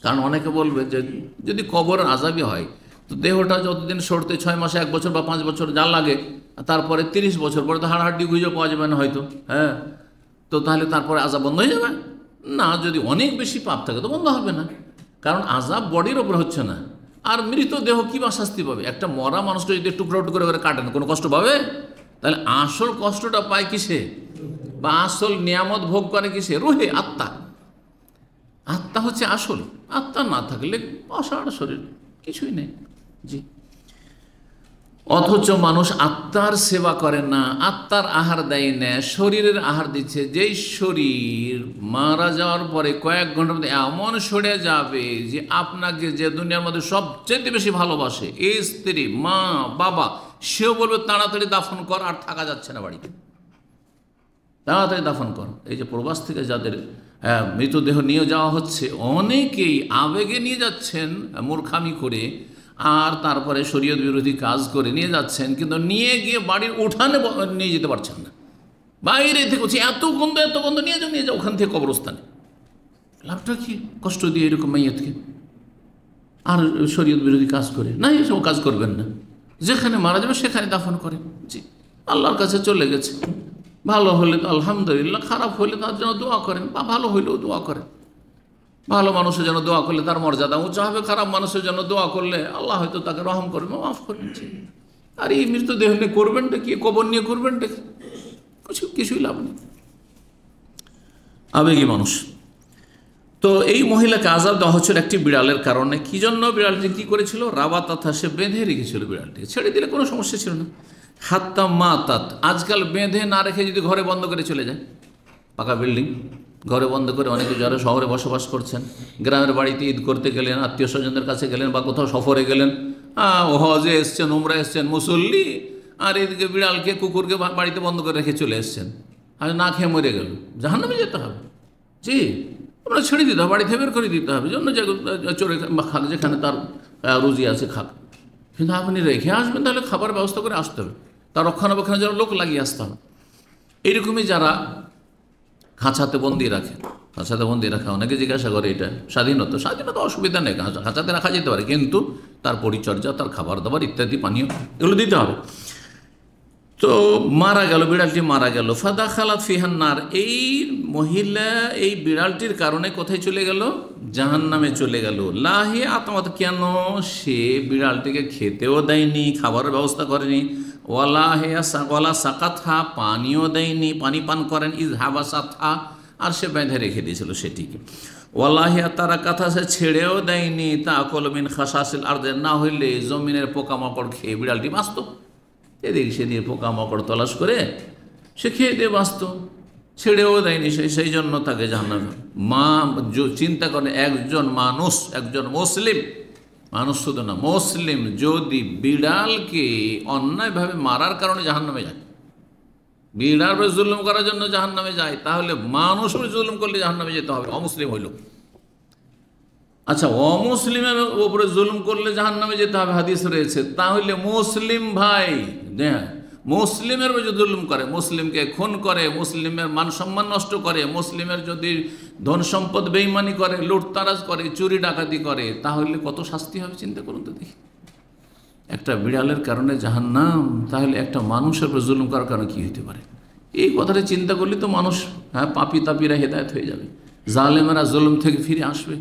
কারণ অনেকে বলবে যে যদি কবর আজাবি হয় তো দেহটা যতদিন সরতে ছয় মাসে এক বছর বা পাঁচ বছর যা লাগে তারপরে তিরিশ বছর পরে তো হাড়হাড্ডি গুঁজে পাওয়া যাবে না হয়তো হ্যাঁ তো তাহলে তারপরে আজাব বন্ধ হয়ে যাবে না যদি অনেক বেশি পাপ থাকে তো বন্ধ হবে না কারণ আজাব বডির ওপর হচ্ছে না আর মৃত দেহ কী বা শাস্তি পাবে একটা মরা মানুষটা যদি টুকরো টুকরো করে কাটেন কোনো কষ্ট পাবে তাহলে আসল কষ্টটা পায় কিসে বা আসল নিয়ামত ভোগ করে কিসে রুহে আত্মা আত্মা হচ্ছে আসল আত্মা না থাকলে অসাড় শরীর কিছুই নেই জি অথচ মানুষ আত্মার সেবা করে না আত্মার আহার দেয় না শরীরের আহার দিচ্ছে যেই শরীর মারা যাওয়ার পরে কয়েক ঘন্টার মধ্যে এমন সরে যাবে যে আপনাকে যে দুনিয়ার মধ্যে সবচেয়ে বেশি ভালোবাসে এই স্ত্রী মা বাবা সেও বলবে তাড়াতাড়ি দাফন কর আর থাকা যাচ্ছে না বাড়িতে তাড়াতাড়ি দাফন কর এই যে প্রবাস থেকে যাদের মৃতদেহ নিয়ে যাওয়া হচ্ছে অনেকেই আবেগে নিয়ে যাচ্ছেন মূর্খামি করে আর তারপরে শরীয়ত বিরোধী কাজ করে নিয়ে যাচ্ছেন কিন্তু নিয়ে গিয়ে বাড়ির উঠানে নিয়ে যেতে পারছেন না বাইরে থেকে হচ্ছে এত গন্ধ এত গন্ধ নিয়ে যাও নিয়ে যাও ওখান থেকে কবরস্থানে লাভটা কি কষ্ট দিয়ে এরকম মাইয়াতকে আর শরীয়ত বিরোধী কাজ করে না এসব কাজ করবেন না যেখানে মারা যাবে সেখানে দাফন করে জি আল্লাহর কাছে চলে গেছে ভালো হলে তো আলহামদুলিল্লাহ খারাপ হলে তার জন্য দোয়া করেন বা ভালো হইলেও দোয়া করেন ভালো মানুষের জন্য দোয়া করলে তার মর্যাদা উঁচা হবে খারাপ মানুষের জন্য দোয়া করলে আল্লাহ হয়তো তাকে রহম করবে মাফ করবেন আর এই মৃতদেহ নিয়ে করবেন কি কবর নিয়ে করবেন দেখি কিছু কিছুই লাভ নেই আবেগী মানুষ তো এই মহিলাকে আজাব দেওয়া হচ্ছিল একটি বিড়ালের কারণে কি জন্য বিড়ালটি কী করেছিল রাবা তথা সে বেঁধে রেখেছিল বিড়ালটি ছেড়ে দিলে কোনো সমস্যা ছিল না হাত্তা মা তাত আজকাল বেঁধে না রেখে যদি ঘরে বন্ধ করে চলে যায় পাকা বিল্ডিং ঘরে বন্ধ করে অনেকে যারা শহরে বসবাস করছেন গ্রামের বাড়িতে ঈদ করতে গেলেন আত্মীয় স্বজনদের কাছে গেলেন বা কোথাও সফরে গেলেন হজে এসছেন উমরা এসছেন মুসল্লি আর এদিকে বিড়ালকে কুকুরকে বাড়িতে বন্ধ করে রেখে চলে এসছেন আর না খেয়ে মরে গেল জাহান্নামে যেতে হবে জি আমরা ছেড়ে দিতে হবে বাড়িতে বের করে দিতে হবে জন্য চড়ে খাক যেখানে তার রুজি আছে খাক কিন্তু আপনি রেখে আসবেন তাহলে খাবার ব্যবস্থা করে আসতে হবে তার রক্ষণাবেক্ষণের জন্য লোক লাগিয়ে আসতাম হবে এইরকমই যারা খাঁচাতে বন্দি রাখে খাঁচাতে বন্দি রাখে অনেকে জিজ্ঞাসা করে এটা স্বাধীনতা স্বাধীনতা অসুবিধা নেই খাঁচাতে রাখা যেতে পারে কিন্তু তার পরিচর্যা তার খাবার দাবার ইত্যাদি পানীয় এগুলো দিতে হবে তো মারা গেল বিড়ালটি মারা গেল ফাদা খালাত ফিহান্নার এই মহিলা এই বিড়ালটির কারণে কোথায় চলে গেল জাহান নামে চলে গেল লাহে আত্মাত কেন সে বিড়ালটিকে খেতেও দেয়নি খাবারের ব্যবস্থা করেনি ওয়ালাহে ওয়ালা সাকাথা পানিও দেয়নি পানি পান করেন ইজ হাবা সাথা আর সে বেঁধে রেখে দিয়েছিল সেটিকে ওয়ালাহিয়া তারা কথা সে ছেড়েও দেয়নি তা কলমিন খাসাসিল আর না হইলে জমিনের পোকামাকড় খেয়ে বিড়ালটি বাঁচত এদিক সেদিকে পোকামাকড় তলাশ করে সে খেয়ে দিয়ে বাঁচত ছেড়েও দেয়নি সেই সেই জন্য তাকে জাহান্নামে মা চিন্তা করে একজন মানুষ একজন মুসলিম মানুষ শুধু না মুসলিম যদি বিড়ালকে অন্যায়ভাবে মারার কারণে জাহান্নামে যায় বিড়াল জুলুম করার জন্য জাহান্নামে যায় তাহলে মানুষ জুলুম করলে জাহান্নামে যেতে হবে অমুসলিম হইল আচ্ছা অমুসলিমের ওপরে জুলুম করলে জাহান্নামে যেতে হবে হাদিস রয়েছে তাহলে মুসলিম ভাই হ্যাঁ মুসলিমের যদি জুলুম করে মুসলিমকে খুন করে মুসলিমের মান সম্মান নষ্ট করে মুসলিমের যদি ধন সম্পদ বেইমানি করে লুটতারাজ করে চুরি ডাকাতি করে তাহলে কত শাস্তি হবে চিন্তা করুন তো দেখি একটা বিড়ালের কারণে নাম তাহলে একটা মানুষের উপর জুলুম করার কারণে কী হইতে পারে এই কথাটা চিন্তা করলে তো মানুষ হ্যাঁ পাপি তাপিরা হেদায়ত হয়ে যাবে জালেমেরা জুলুম থেকে ফিরে আসবে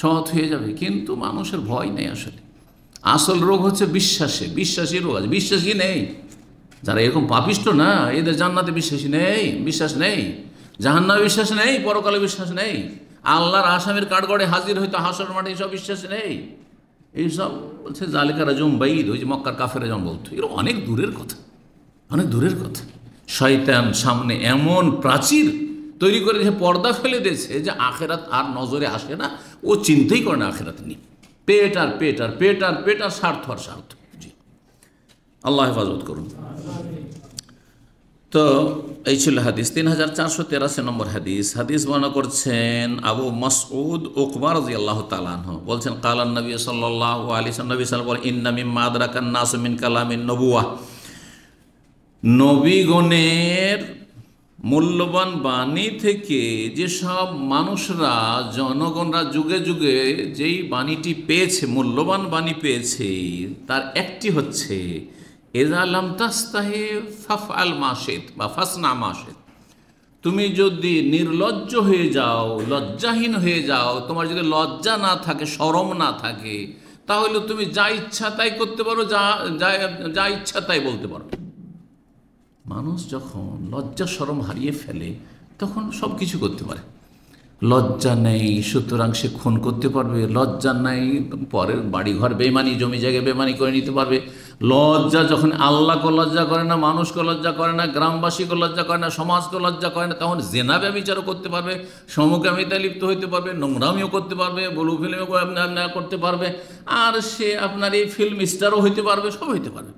সৎ হয়ে যাবে কিন্তু মানুষের ভয় নেই আসলে আসল রোগ হচ্ছে বিশ্বাসে বিশ্বাসী রোগ আছে বিশ্বাসী নেই যারা এরকম পাপিষ্ট না এদের জান্নাতে বিশ্বাসী নেই বিশ্বাস নেই জাহান্নায় বিশ্বাস নেই পরকালে বিশ্বাস নেই আল্লাহর আসামের কাঠগড়ে হাজির হইতো হাসর মাঠে এইসব বিশ্বাস নেই এইসব বলছে জালিকারা জম বাইদ ওই যে মক্কার কাফের যেমন বলতো এরকম অনেক দূরের কথা অনেক দূরের কথা শয়তান সামনে এমন প্রাচীর তৈরি করে যে পর্দা ফেলে দিয়েছে যে আখেরাত আর নজরে আসে না ও চিন্তাই করে না আখেরাত নিয়ে পেট আর পেট আর পেট আর পেট আর স্বার্থ আর স্বার্থ আল্লাহ হেফাজত করুন তো এই ছিল হাদিস তিন হাজার চারশো তেরাশি নম্বর হাদিস হাদিস বর্ণনা করছেন আবু মসউদ ওকমার আল্লাহ তালান বলছেন কালান নবী সাল্লাহ আলী নবী সাল বল ইন্নামিম মাদরাকান নাসমিন কালামিন নবুয়া নবীগণের মূল্যবান বাণী থেকে যেসব মানুষরা জনগণরা যুগে যুগে যেই বাণীটি পেয়েছে মূল্যবান বাণী পেয়েছে তার একটি হচ্ছে ফাফ আল বা ফাসনা তুমি যদি নির্লজ্জ হয়ে যাও লজ্জাহীন হয়ে যাও তোমার যদি লজ্জা না থাকে সরম না থাকে তাহলে তুমি যা ইচ্ছা তাই করতে পারো যা যা ইচ্ছা তাই বলতে পারো মানুষ যখন লজ্জা সরম হারিয়ে ফেলে তখন সব কিছু করতে পারে লজ্জা নেই সুতরাং সে খুন করতে পারবে লজ্জা নেই পরের বাড়িঘর বেমানি জমি জায়গায় বেমানি করে নিতে পারবে লজ্জা যখন আল্লাহকে লজ্জা করে না মানুষকে লজ্জা করে না গ্রামবাসীকে লজ্জা করে না সমাজকে লজ্জা করে না তখন জেনা ব্যবচারও করতে পারবে সমকামিতা লিপ্ত হইতে পারবে নোংরামিও করতে পারবে বলু ফিল্মে করতে পারবে আর সে আপনার এই ফিল্ম স্টারও হইতে পারবে সব হইতে পারবে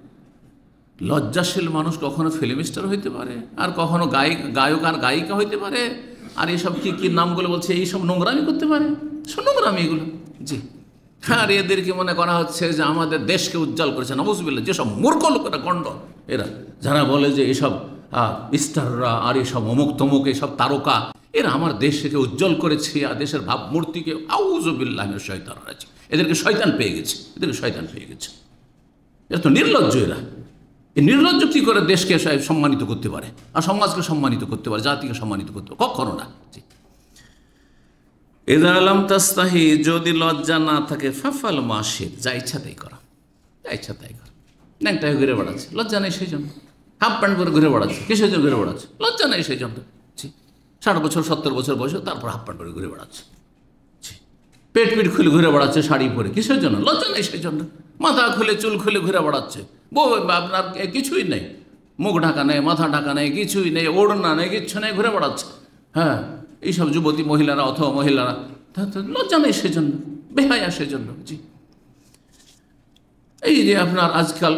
লজ্জাশীল মানুষ কখনো ফিল্ম স্টার হইতে পারে আর কখনো গায়ক গায়ক আর গায়িকা হইতে পারে আর এসব কি কি নামগুলো বলছে এইসব নোংরামি করতে পারে সব নোংরামি এগুলো জি আর এদেরকে মনে করা হচ্ছে যে আমাদের দেশকে উজ্জ্বল করেছে নবসবিল্লা যেসব মূর্খ লোকেরা গণ্ড এরা যারা বলে যে এসব স্টাররা আর এসব অমুক তমুক এসব তারকা এরা আমার দেশকে উজ্জ্বল করেছে আর দেশের ভাবমূর্তিকে আউজবিল্লাহ শয়তান আছে এদেরকে শয়তান পেয়ে গেছে এদেরকে শয়তান পেয়ে গেছে এত তো নির্লজ্জ এরা নির্লজ্জ কী করে দেশকে সম্মানিত করতে পারে আর সমাজকে সম্মানিত করতে পারে জাতিকে সম্মানিত করতে পারে কখনো না এদার আলম তাস্তাহি যদি লজ্জা না থাকে ফাফাল মাসের যা ইচ্ছা তাই করা যা ইচ্ছা তাই করা ন্যাংটা ঘুরে বেড়াচ্ছে লজ্জা নেই সেই জন্য হাফ প্যান্ট করে ঘুরে বেড়াচ্ছে কিসের জন্য ঘুরে বেড়াচ্ছে লজ্জা নেই সেই জন্য ষাট বছর সত্তর বছর বয়সে তারপর হাফ প্যান্ট করে ঘুরে বেড়াচ্ছে পেট পিট খুলে ঘুরে বেড়াচ্ছে শাড়ি পরে কিসের জন্য লজ্জা নেই সেই জন্য মাথা খুলে চুল খুলে ঘুরে বেড়াচ্ছে আপনার কিছুই নেই মুখ ঢাকা নেই মাথা ঢাকা নেই কিছুই নেই ওড়না নেই কিচ্ছু নেই ঘুরে বেড়াচ্ছে হ্যাঁ এইসব যুবতী মহিলারা অথবা মহিলারা লজ্জা নেই সেজন্য বেহায়া সেজন্য জি এই যে আপনার আজকাল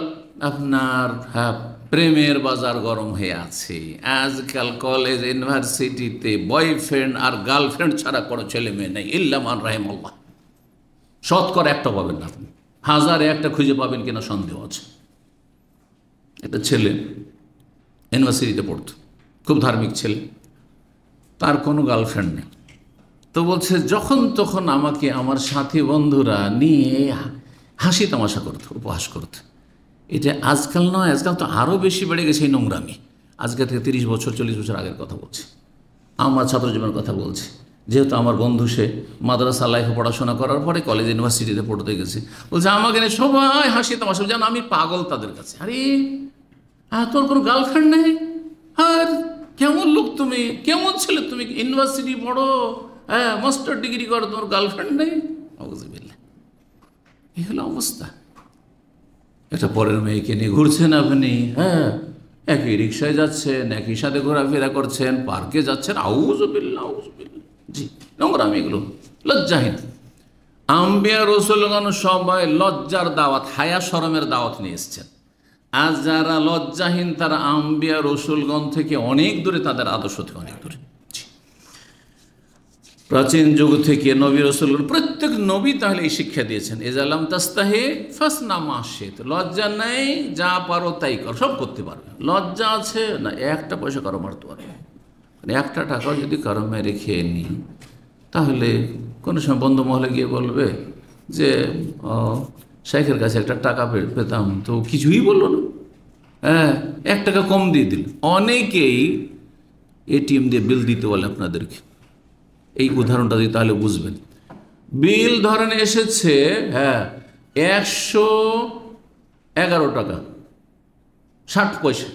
আপনার হ্যাঁ, প্রেমের বাজার গরম হয়ে আছে আজকাল কলেজ ইউনিভার্সিটিতে বয়ফ্রেন্ড আর গার্লফ্রেন্ড ছাড়া কোনো ছেলে মেয়ে নেই ইল্লামান রাহেমল্লাহ শতকরা একটা পাবেন না আপনি হাজারে একটা খুঁজে পাবেন কিনা সন্দেহ আছে একটা ছেলে ইউনিভার্সিটিতে পড়তো খুব ধার্মিক ছেলে তার কোনো গার্লফ্রেন্ড নেই তো বলছে যখন তখন আমাকে আমার সাথী বন্ধুরা নিয়ে হাসি তামাশা করতো উপহাস করতো এটা আজকাল নয় আজকাল তো আরও বেশি বেড়ে গেছে এই নোংরামি আজকে থেকে তিরিশ বছর চল্লিশ বছর আগের কথা বলছে আমার ছাত্র জীবনের কথা বলছে যেহেতু আমার বন্ধু সে মাদ্রাসা লাইফে পড়াশোনা করার পরে কলেজ ইউনিভার্সিটিতে পড়তে গেছে বলছে আমাকে সবাই হাসি তোমার সব আমি পাগল তাদের কাছে আরে হ্যাঁ তোর কোনো গার্লফ্রেন্ড নেই আর কেমন লোক তুমি কেমন ছেলে তুমি ইউনিভার্সিটি পড়ো হ্যাঁ মাস্টার ডিগ্রি করো তোমার গার্লফ্রেন্ড নেই বুঝবিল্লা এই হলো অবস্থা একটা পরের মেয়েকে নিয়ে ঘুরছেন আপনি হ্যাঁ একই রিক্সায় যাচ্ছেন একই সাথে ঘোরাফেরা করছেন পার্কে যাচ্ছেন আউজ আউজবিল্লা আউজবিল্লা জি নোংরামি এগুলো লজ্জাহীন আম্বিয়া রসুলগণ সবাই লজ্জার দাওয়াত হায়া সরমের দাওয়াত নিয়ে এসছেন আজ যারা লজ্জাহীন তারা আম্বিয়া রসুলগণ থেকে অনেক দূরে তাদের আদর্শ থেকে অনেক দূরে প্রাচীন যুগ থেকে নবী রসুলগণ প্রত্যেক নবী তাহলে এই শিক্ষা দিয়েছেন আলাম তাস্তাহে ফাসনা মাসেদ লজ্জা নেই যা পারো তাই কর সব করতে পারবে লজ্জা আছে না একটা পয়সা কারো মারতে পারবে মানে একটা টাকাও যদি কারো কারমে রেখে নিই তাহলে কোনো সময় বন্ধু মহলে গিয়ে বলবে যে শেখের কাছে একটা টাকা পেতাম তো কিছুই বললো না হ্যাঁ এক টাকা কম দিয়ে দিল অনেকেই এটিএম দিয়ে বিল দিতে বলে আপনাদেরকে এই উদাহরণটা দিয়ে তাহলে বুঝবেন বিল ধরেন এসেছে হ্যাঁ একশো এগারো টাকা ষাট পয়সা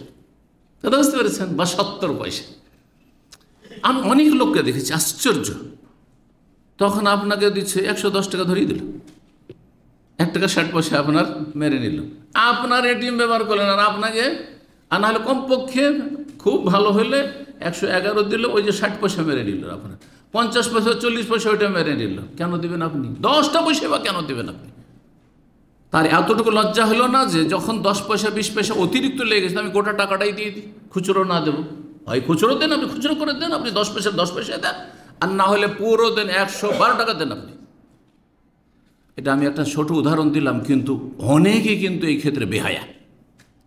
বুঝতে পেরেছেন বা সত্তর পয়সা আমি অনেক লোককে দেখেছি আশ্চর্য তখন আপনাকে দিচ্ছে একশো দশ টাকা ধরিয়ে দিল এক টাকা ষাট পয়সা আপনার মেরে নিল আপনার এটিএম ব্যবহার করলেন আর আপনাকে আর নাহলে কমপক্ষে খুব ভালো হলে একশো এগারো দিল ওই যে ষাট পয়সা মেরে নিল আপনার পঞ্চাশ পয়সা চল্লিশ পয়সা ওইটা মেরে নিল কেন দেবেন আপনি দশটা পয়সা বা কেন দেবেন আপনি তার এতটুকু লজ্জা হলো না যে যখন দশ পয়সা বিশ পয়সা অতিরিক্ত লেগেছে আমি গোটা টাকাটাই দিয়ে দিই খুচরো না দেবো হয় খুচরো দেন আপনি খুচরো করে দেন আপনি দশ পয়সা দশ পয়সা দেন আর না হলে পুরো দেন একশো বারো টাকা দেন আপনি এটা আমি একটা ছোট উদাহরণ দিলাম কিন্তু অনেকে কিন্তু এই ক্ষেত্রে বেহায়া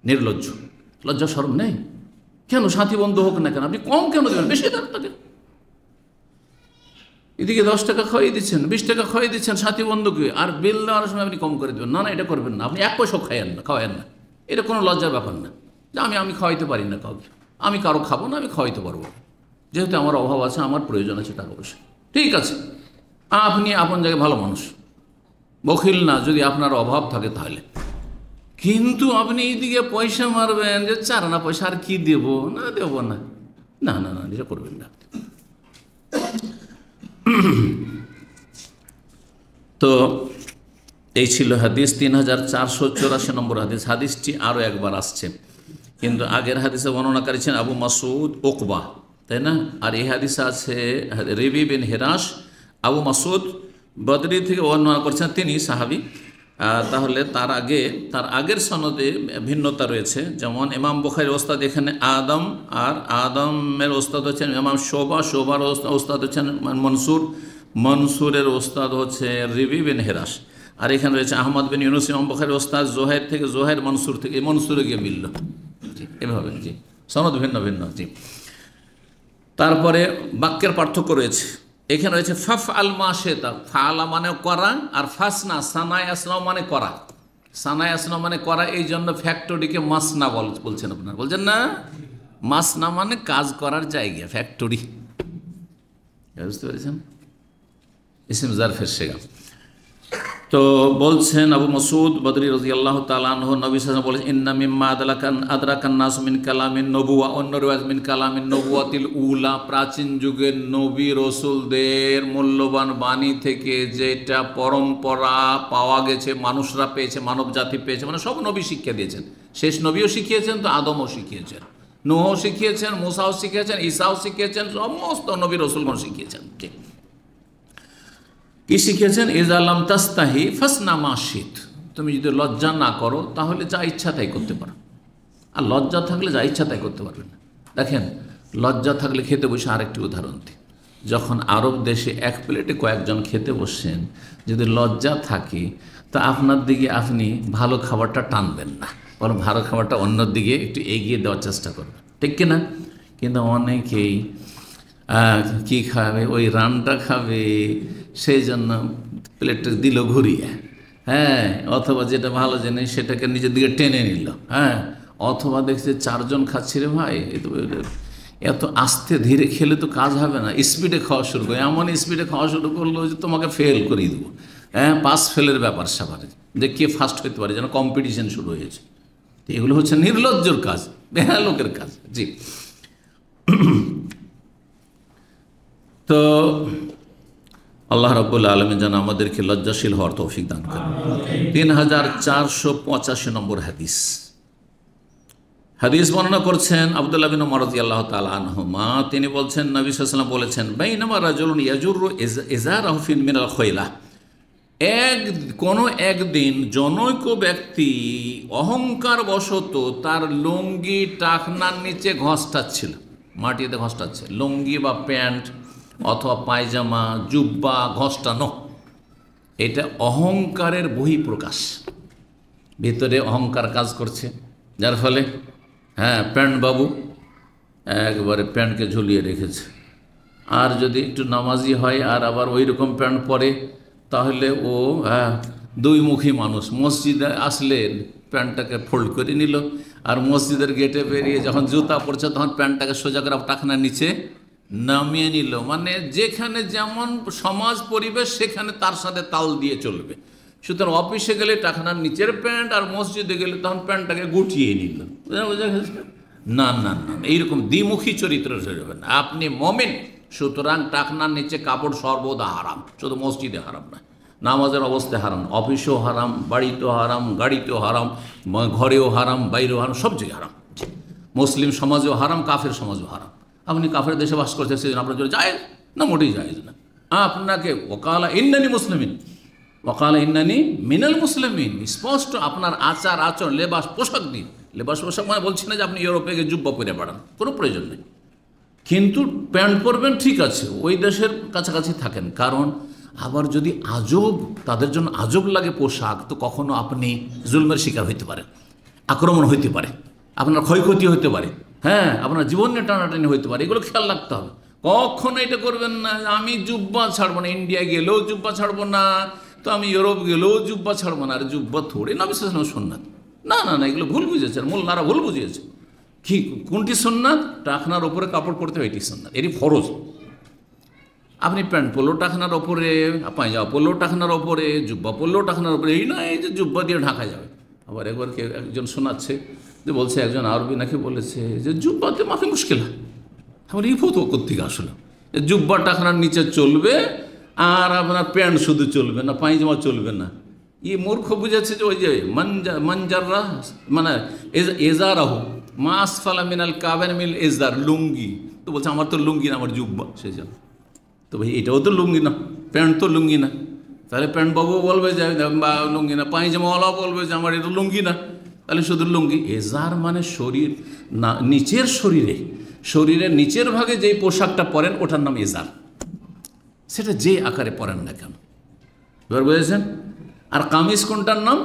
নির্লজ্জ লজ্জা সরম নেই কেন সাথী বন্ধু হোক না কেন আপনি কম কেন দেবেন বেশি দেন তাদের এদিকে দশ টাকা খাইয়ে দিচ্ছেন বিশ টাকা খাইয়ে দিচ্ছেন সাথী বন্ধুকে আর বিল দেওয়ার সময় আপনি কম করে দেবেন না না এটা করবেন না আপনি এক পয়সাও খাইয়েন না খাওয়ান না এটা কোনো লজ্জার ব্যাপার না যে আমি আমি খাওয়াইতে পারি না কাউকে আমি কারো খাবো না আমি খাওয়াইতে পারবো যেহেতু আমার অভাব আছে আমার প্রয়োজন আছে টাকা পয়সা ঠিক আছে আপনি আপন জায়গায় ভালো মানুষ বখিল না যদি আপনার অভাব থাকে তাহলে কিন্তু আপনি এইদিকে পয়সা মারবেন যে চার না পয়সা আর কি দেব না দেব না না না না এটা করবেন না তো এই ছিল হাদিস তিন হাজার চারশো চৌরাশি নম্বর হাদিস হাদিসটি আরও একবার আসছে কিন্তু আগের হাদিসে বর্ণনা করেছেন আবু মাসুদ ওকবা তাই না আর এই হাদিস আছে Ribi bin Hiras Abu Masud Badri থেকে বর্ণনা করছেন তিনি সাহাবি তাহলে তার আগে তার আগের সনদে ভিন্নতা রয়েছে যেমন ইমাম বুখারির ওস্তাদ এখানে আদম আর আদমের ওস্তাদ হচ্ছেন ইমাম শোভা শোভার ওস্তাদ হচ্ছেন মনসুর মনসুরের ওস্তাদ হচ্ছে রিবি বিন হেরাস আর এখানে রয়েছে আহমদ বিন ইউনুস ইমাম বুখারির ওস্তাদ জোহের থেকে জোহের মনসুর থেকে মনসুরে গিয়ে মিলল জি এভাবে জি সনদ ভিন্ন ভিন্ন জি তারপরে বাক্যের পার্থক্য রয়েছে এখানে রয়েছে ফাফ আলমা শেতা আলা মানে করা আর ফাসনা সানায় আসনাও মানে করা সানায় আসনা মানে করা এই জন্য ফ্যাক্টরিকে মাসনা বল বলছেন আপনারা বলছেন না মাসনা মানে কাজ করার জায়গা ফ্যাক্টরি বুঝতে পেরেছেন ইসিম ফের শেখা তো বলছেন আবু মসুদ বদরি রাজি আল্লাহ তালানহ নবী সালাম বলেছেন ইন্না মিম্মা আদালাকান আদরাকান নাস মিন কালামিন নবুয়া অন্য রিওয়াজ মিন কালামিন নবুয়াতিল উলা প্রাচীন যুগের নবী রসুলদের মূল্যবান বাণী থেকে যেটা পরম্পরা পাওয়া গেছে মানুষরা পেয়েছে মানব জাতি পেয়েছে মানে সব নবী শিক্ষা দিয়েছেন শেষ নবীও শিখিয়েছেন তো আদমও শিখিয়েছেন নোহও শিখিয়েছেন মুসাও শিখিয়েছেন ঈসাও শিখিয়েছেন সমস্ত নবী রসুলগণ শিখিয়েছেন ঠিক কি শিখেছেন ইজ আলাম তাস্তাহি ফাসনা মাসিদ তুমি যদি লজ্জা না করো তাহলে যা ইচ্ছা তাই করতে পারো আর লজ্জা থাকলে যা ইচ্ছা তাই করতে পারবে না দেখেন লজ্জা থাকলে খেতে বসে আরেকটি উদাহরণ দিই যখন আরব দেশে এক প্লেটে কয়েকজন খেতে বসছেন যদি লজ্জা থাকে তা আপনার দিকে আপনি ভালো খাবারটা টানবেন না বরং ভালো খাবারটা অন্য দিকে একটু এগিয়ে দেওয়ার চেষ্টা করবেন ঠিক কিনা কিন্তু অনেকেই কী খাবে ওই রানটা খাবে সেই জন্য প্লেটটা দিল ঘুরিয়ে হ্যাঁ অথবা যেটা ভালো জেনে সেটাকে নিজের দিকে টেনে নিল হ্যাঁ অথবা দেখছে চারজন খাচ্ছি রে ভাই এত আস্তে ধীরে খেলে তো কাজ হবে না স্পিডে খাওয়া শুরু করে এমন স্পিডে খাওয়া শুরু করলো যে তোমাকে ফেল করিয়ে দেবো হ্যাঁ পাস ফেলের ব্যাপার স্যাপার যে কে ফার্স্ট হইতে পারে যেন কম্পিটিশন শুরু হয়েছে এগুলো হচ্ছে নির্লজ্জর কাজ বেহা লোকের কাজ জি তো আল্লাহ রবুল্লা আলমী যেন আমাদেরকে লজ্জাশীল হওয়ার তৌফিক দান করেন তিন হাজার চারশো পঁচাশি নম্বর হাদিস হাদিস বর্ণনা করছেন আবদুল্লাহ বিন মরদি আল্লাহ তালহমা তিনি বলছেন নবী সাল্লাম বলেছেন বেইনামা রাজুল ইয়াজুর এজার রহফিন মিনাল খৈলা এক কোনো একদিন জনৈক ব্যক্তি অহংকার বশত তার লুঙ্গি টাকনার নিচে ঘষটাচ্ছিল মাটিতে ঘষটাচ্ছে লুঙ্গি বা প্যান্ট অথবা পায়জামা জুব্বা ঘষ্টানো এটা অহংকারের বহিঃপ্রকাশ ভিতরে অহংকার কাজ করছে যার ফলে হ্যাঁ প্যান্ট বাবু একবারে প্যান্টকে ঝুলিয়ে রেখেছে আর যদি একটু নামাজি হয় আর আবার ওই রকম প্যান্ট পরে তাহলে ও হ্যাঁ দুইমুখী মানুষ মসজিদে আসলে প্যান্টটাকে ফোল্ড করে নিল আর মসজিদের গেটে বেরিয়ে যখন জুতা পড়ছে তখন প্যান্টটাকে সোজা করে টাকনা নিচে নামিয়ে নিল মানে যেখানে যেমন সমাজ পরিবেশ সেখানে তার সাথে তাল দিয়ে চলবে সুতরাং অফিসে গেলে টাকাটা নিচের প্যান্ট আর মসজিদে গেলে তখন প্যান্টটাকে গুটিয়ে নিল না না না এইরকম দ্বিমুখী চরিত্র না আপনি মমেন সুতরাং টাকনার নিচে কাপড় সর্বদা হারাম শুধু মসজিদে হারাম না নামাজের অবস্থায় হারাম অফিসেও হারাম বাড়িতেও হারাম গাড়িতেও হারাম ঘরেও হারাম বাইরেও হারাম সব জায়গায় হারাম মুসলিম সমাজেও হারাম কাফের সমাজেও হারাম আপনি কাফের দেশে বাস করছেন সেদিন আপনার জন্য যায় না মোটেই যায় না আপনাকে ওকালা ইন্নানি মুসলিমিন ওকালা ইন্নানি মিনাল মুসলিমিন স্পষ্ট আপনার আচার আচরণ লেবাস পোশাক দিন লেবাস পোশাক মানে বলছি না যে আপনি ইউরোপে গিয়ে যুব্য পরে বেড়ান কোনো প্রয়োজন নেই কিন্তু প্যান্ট পরবেন ঠিক আছে ওই দেশের কাছাকাছি থাকেন কারণ আবার যদি আজব তাদের জন্য আজব লাগে পোশাক তো কখনো আপনি জুলমের শিকার হইতে পারেন আক্রমণ হইতে পারে আপনার ক্ষয়ক্ষতি হতে পারে হ্যাঁ আপনার জীবন নিয়ে টানাটানি হইতে পারে এগুলো খেয়াল রাখতে হবে কখনো এটা করবেন না আমি জুব্বা ছাড়বো না ইন্ডিয়া গেলেও জুব্বা ছাড়বো না তো আমি ইউরোপ গেলেও জুব্বা ছাড়বো না আর জুব্বা থোড়ে না বিশ্বাস না সোননাথ না না না এগুলো ভুল বুঝেছে আর নারা ভুল বুঝিয়েছে কি কোনটি সোননাথ টাকনার ওপরে কাপড় পরতে হয় এটি সোননাথ এটি ফরজ আপনি প্যান্ট পোলো টাকনার ওপরে পায়জা পোলো টাকনার ওপরে জুব্বা পোলো টাকনার ওপরে এই না এই যে জুব্বা দিয়ে ঢাকা যাবে আবার একবার একজন শোনাচ্ছে যে বলছে একজন আরবি নাকি বলেছে যে জুব্বাতে মাফে মুশকিল হয় আমার এই ফতো কর্তৃক আসলে জুব্বাটা আপনার নিচে চলবে আর আপনার প্যান্ট শুধু চলবে না জমা চলবে না ই মূর্খ বুঝেছে যে ওই যে মঞ্জা মঞ্জাররা মানে মাস ফালা মিনাল কাবেন মিল এজার লুঙ্গি তো বলছে আমার তো লুঙ্গি না আমার জুব্বা সে জন্য তো ভাই এটাও তো লুঙ্গি না প্যান্ট তো লুঙ্গি না তাহলে প্যান্ট বাবু বলবে যে লুঙ্গি না পায়জামাওয়ালাও বলবে যে আমার এটা লুঙ্গি না তাহলে শুধু লুঙ্গি এজার মানে শরীর না নিচের শরীরে শরীরের নিচের ভাগে যেই পোশাকটা পরেন ওটার নাম এজার সেটা যে আকারে পরেন না কেন এবার বুঝেছেন আর কামিজ কোনটার নাম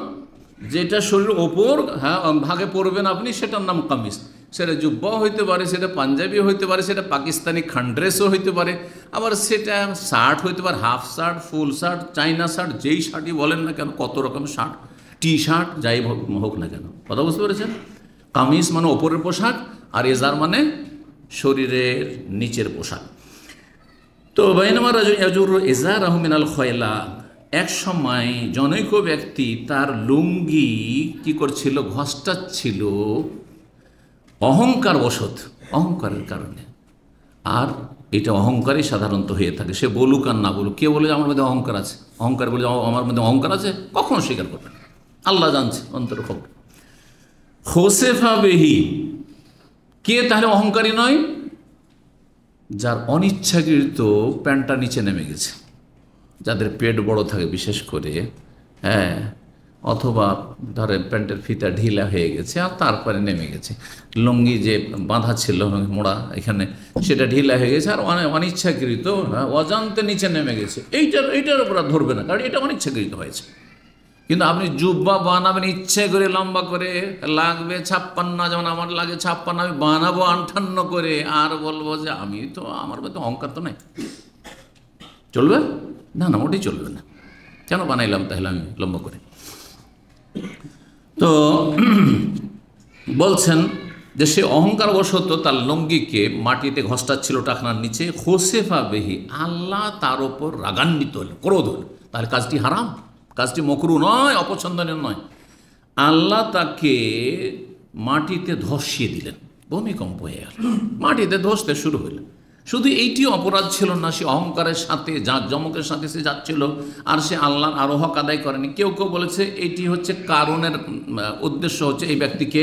যেটা শরীর ওপর হ্যাঁ ভাগে পরবেন আপনি সেটার নাম কামিজ সেটা জুব্বাও হইতে পারে সেটা পাঞ্জাবি হইতে পারে সেটা পাকিস্তানি খান্ড্রেসও হইতে পারে আবার সেটা শার্ট হইতে পারে half shirt full shirt China shirt যেই শার্টই বলেন না কেন কত রকম শার্ট টি শার্ট যাই হোক না কেন কথা বুঝতে পেরেছেন কামিজ মানে ওপরের পোশাক আর এজার মানে শরীরের নিচের পোশাক তো বাইনামার ইয়াজুর এজার আহমিনাল খয়লা এক সময় জনৈক ব্যক্তি তার লুঙ্গি কি করছিল ঘষ্টাচ্ছিল অহংকার বসত অহংকারের কারণে আর এটা অহংকারই সাধারণত হয়ে থাকে সে বলুক আর না বলুক কে বলে আমার মধ্যে অহংকার আছে অহংকার বলে আমার মধ্যে অহংকার আছে কখনো স্বীকার করবে না আল্লাহ জানছে অন্তর খবর হোসেফা বেহি কে তাহলে অহংকারী নয় যার অনিচ্ছাকৃত প্যান্টটা নিচে নেমে গেছে যাদের পেট বড় থাকে বিশেষ করে হ্যাঁ অথবা ধরেন প্যান্টের ফিতা ঢিলা হয়ে গেছে আর তারপরে নেমে গেছে লুঙ্গি যে বাঁধা ছিল মোড়া এখানে সেটা ঢিলা হয়ে গেছে আর অনিচ্ছাকৃত হ্যাঁ, অজান্তে নিচে নেমে গেছে এইটার এইটার উপর ধরবে না কারণ এটা অনিচ্ছাকৃত হয়েছে কিন্তু আপনি জুব্বা বানাবেন ইচ্ছে করে লম্বা করে লাগবে ছাপ্পান্ন যেমন আমার লাগে ছাপ্পান্ন আমি বানাবো আনঠান্ন করে আর বলবো যে আমি তো আমার তো অহংকার তো নাই চলবে না না ওটাই চলবে না কেন বানাইলাম তাহলে আমি লম্বা করে তো বলছেন যে সে অহংকারবশত তার লঙ্গিকে মাটিতে ঘষ্টাচ্ছিল টাকনার নিচে হোসেফা বেহি আল্লাহ তার ওপর রাগান্বিত হল ক্রোধ হল তার কাজটি হারাম কাজটি মকরু নয় অপছন্দনীয় নয় আল্লাহ তাকে মাটিতে ধসিয়ে দিলেন ভূমিকম্প হয়ে গেল মাটিতে ধসতে শুরু হইল শুধু এইটি অপরাধ ছিল না সে অহংকারের সাথে যা জমকের সাথে সে যাচ্ছিল আর সে আল্লাহর আরো হক আদায় করেনি কেউ কেউ বলেছে এটি হচ্ছে কারণের উদ্দেশ্য হচ্ছে এই ব্যক্তিকে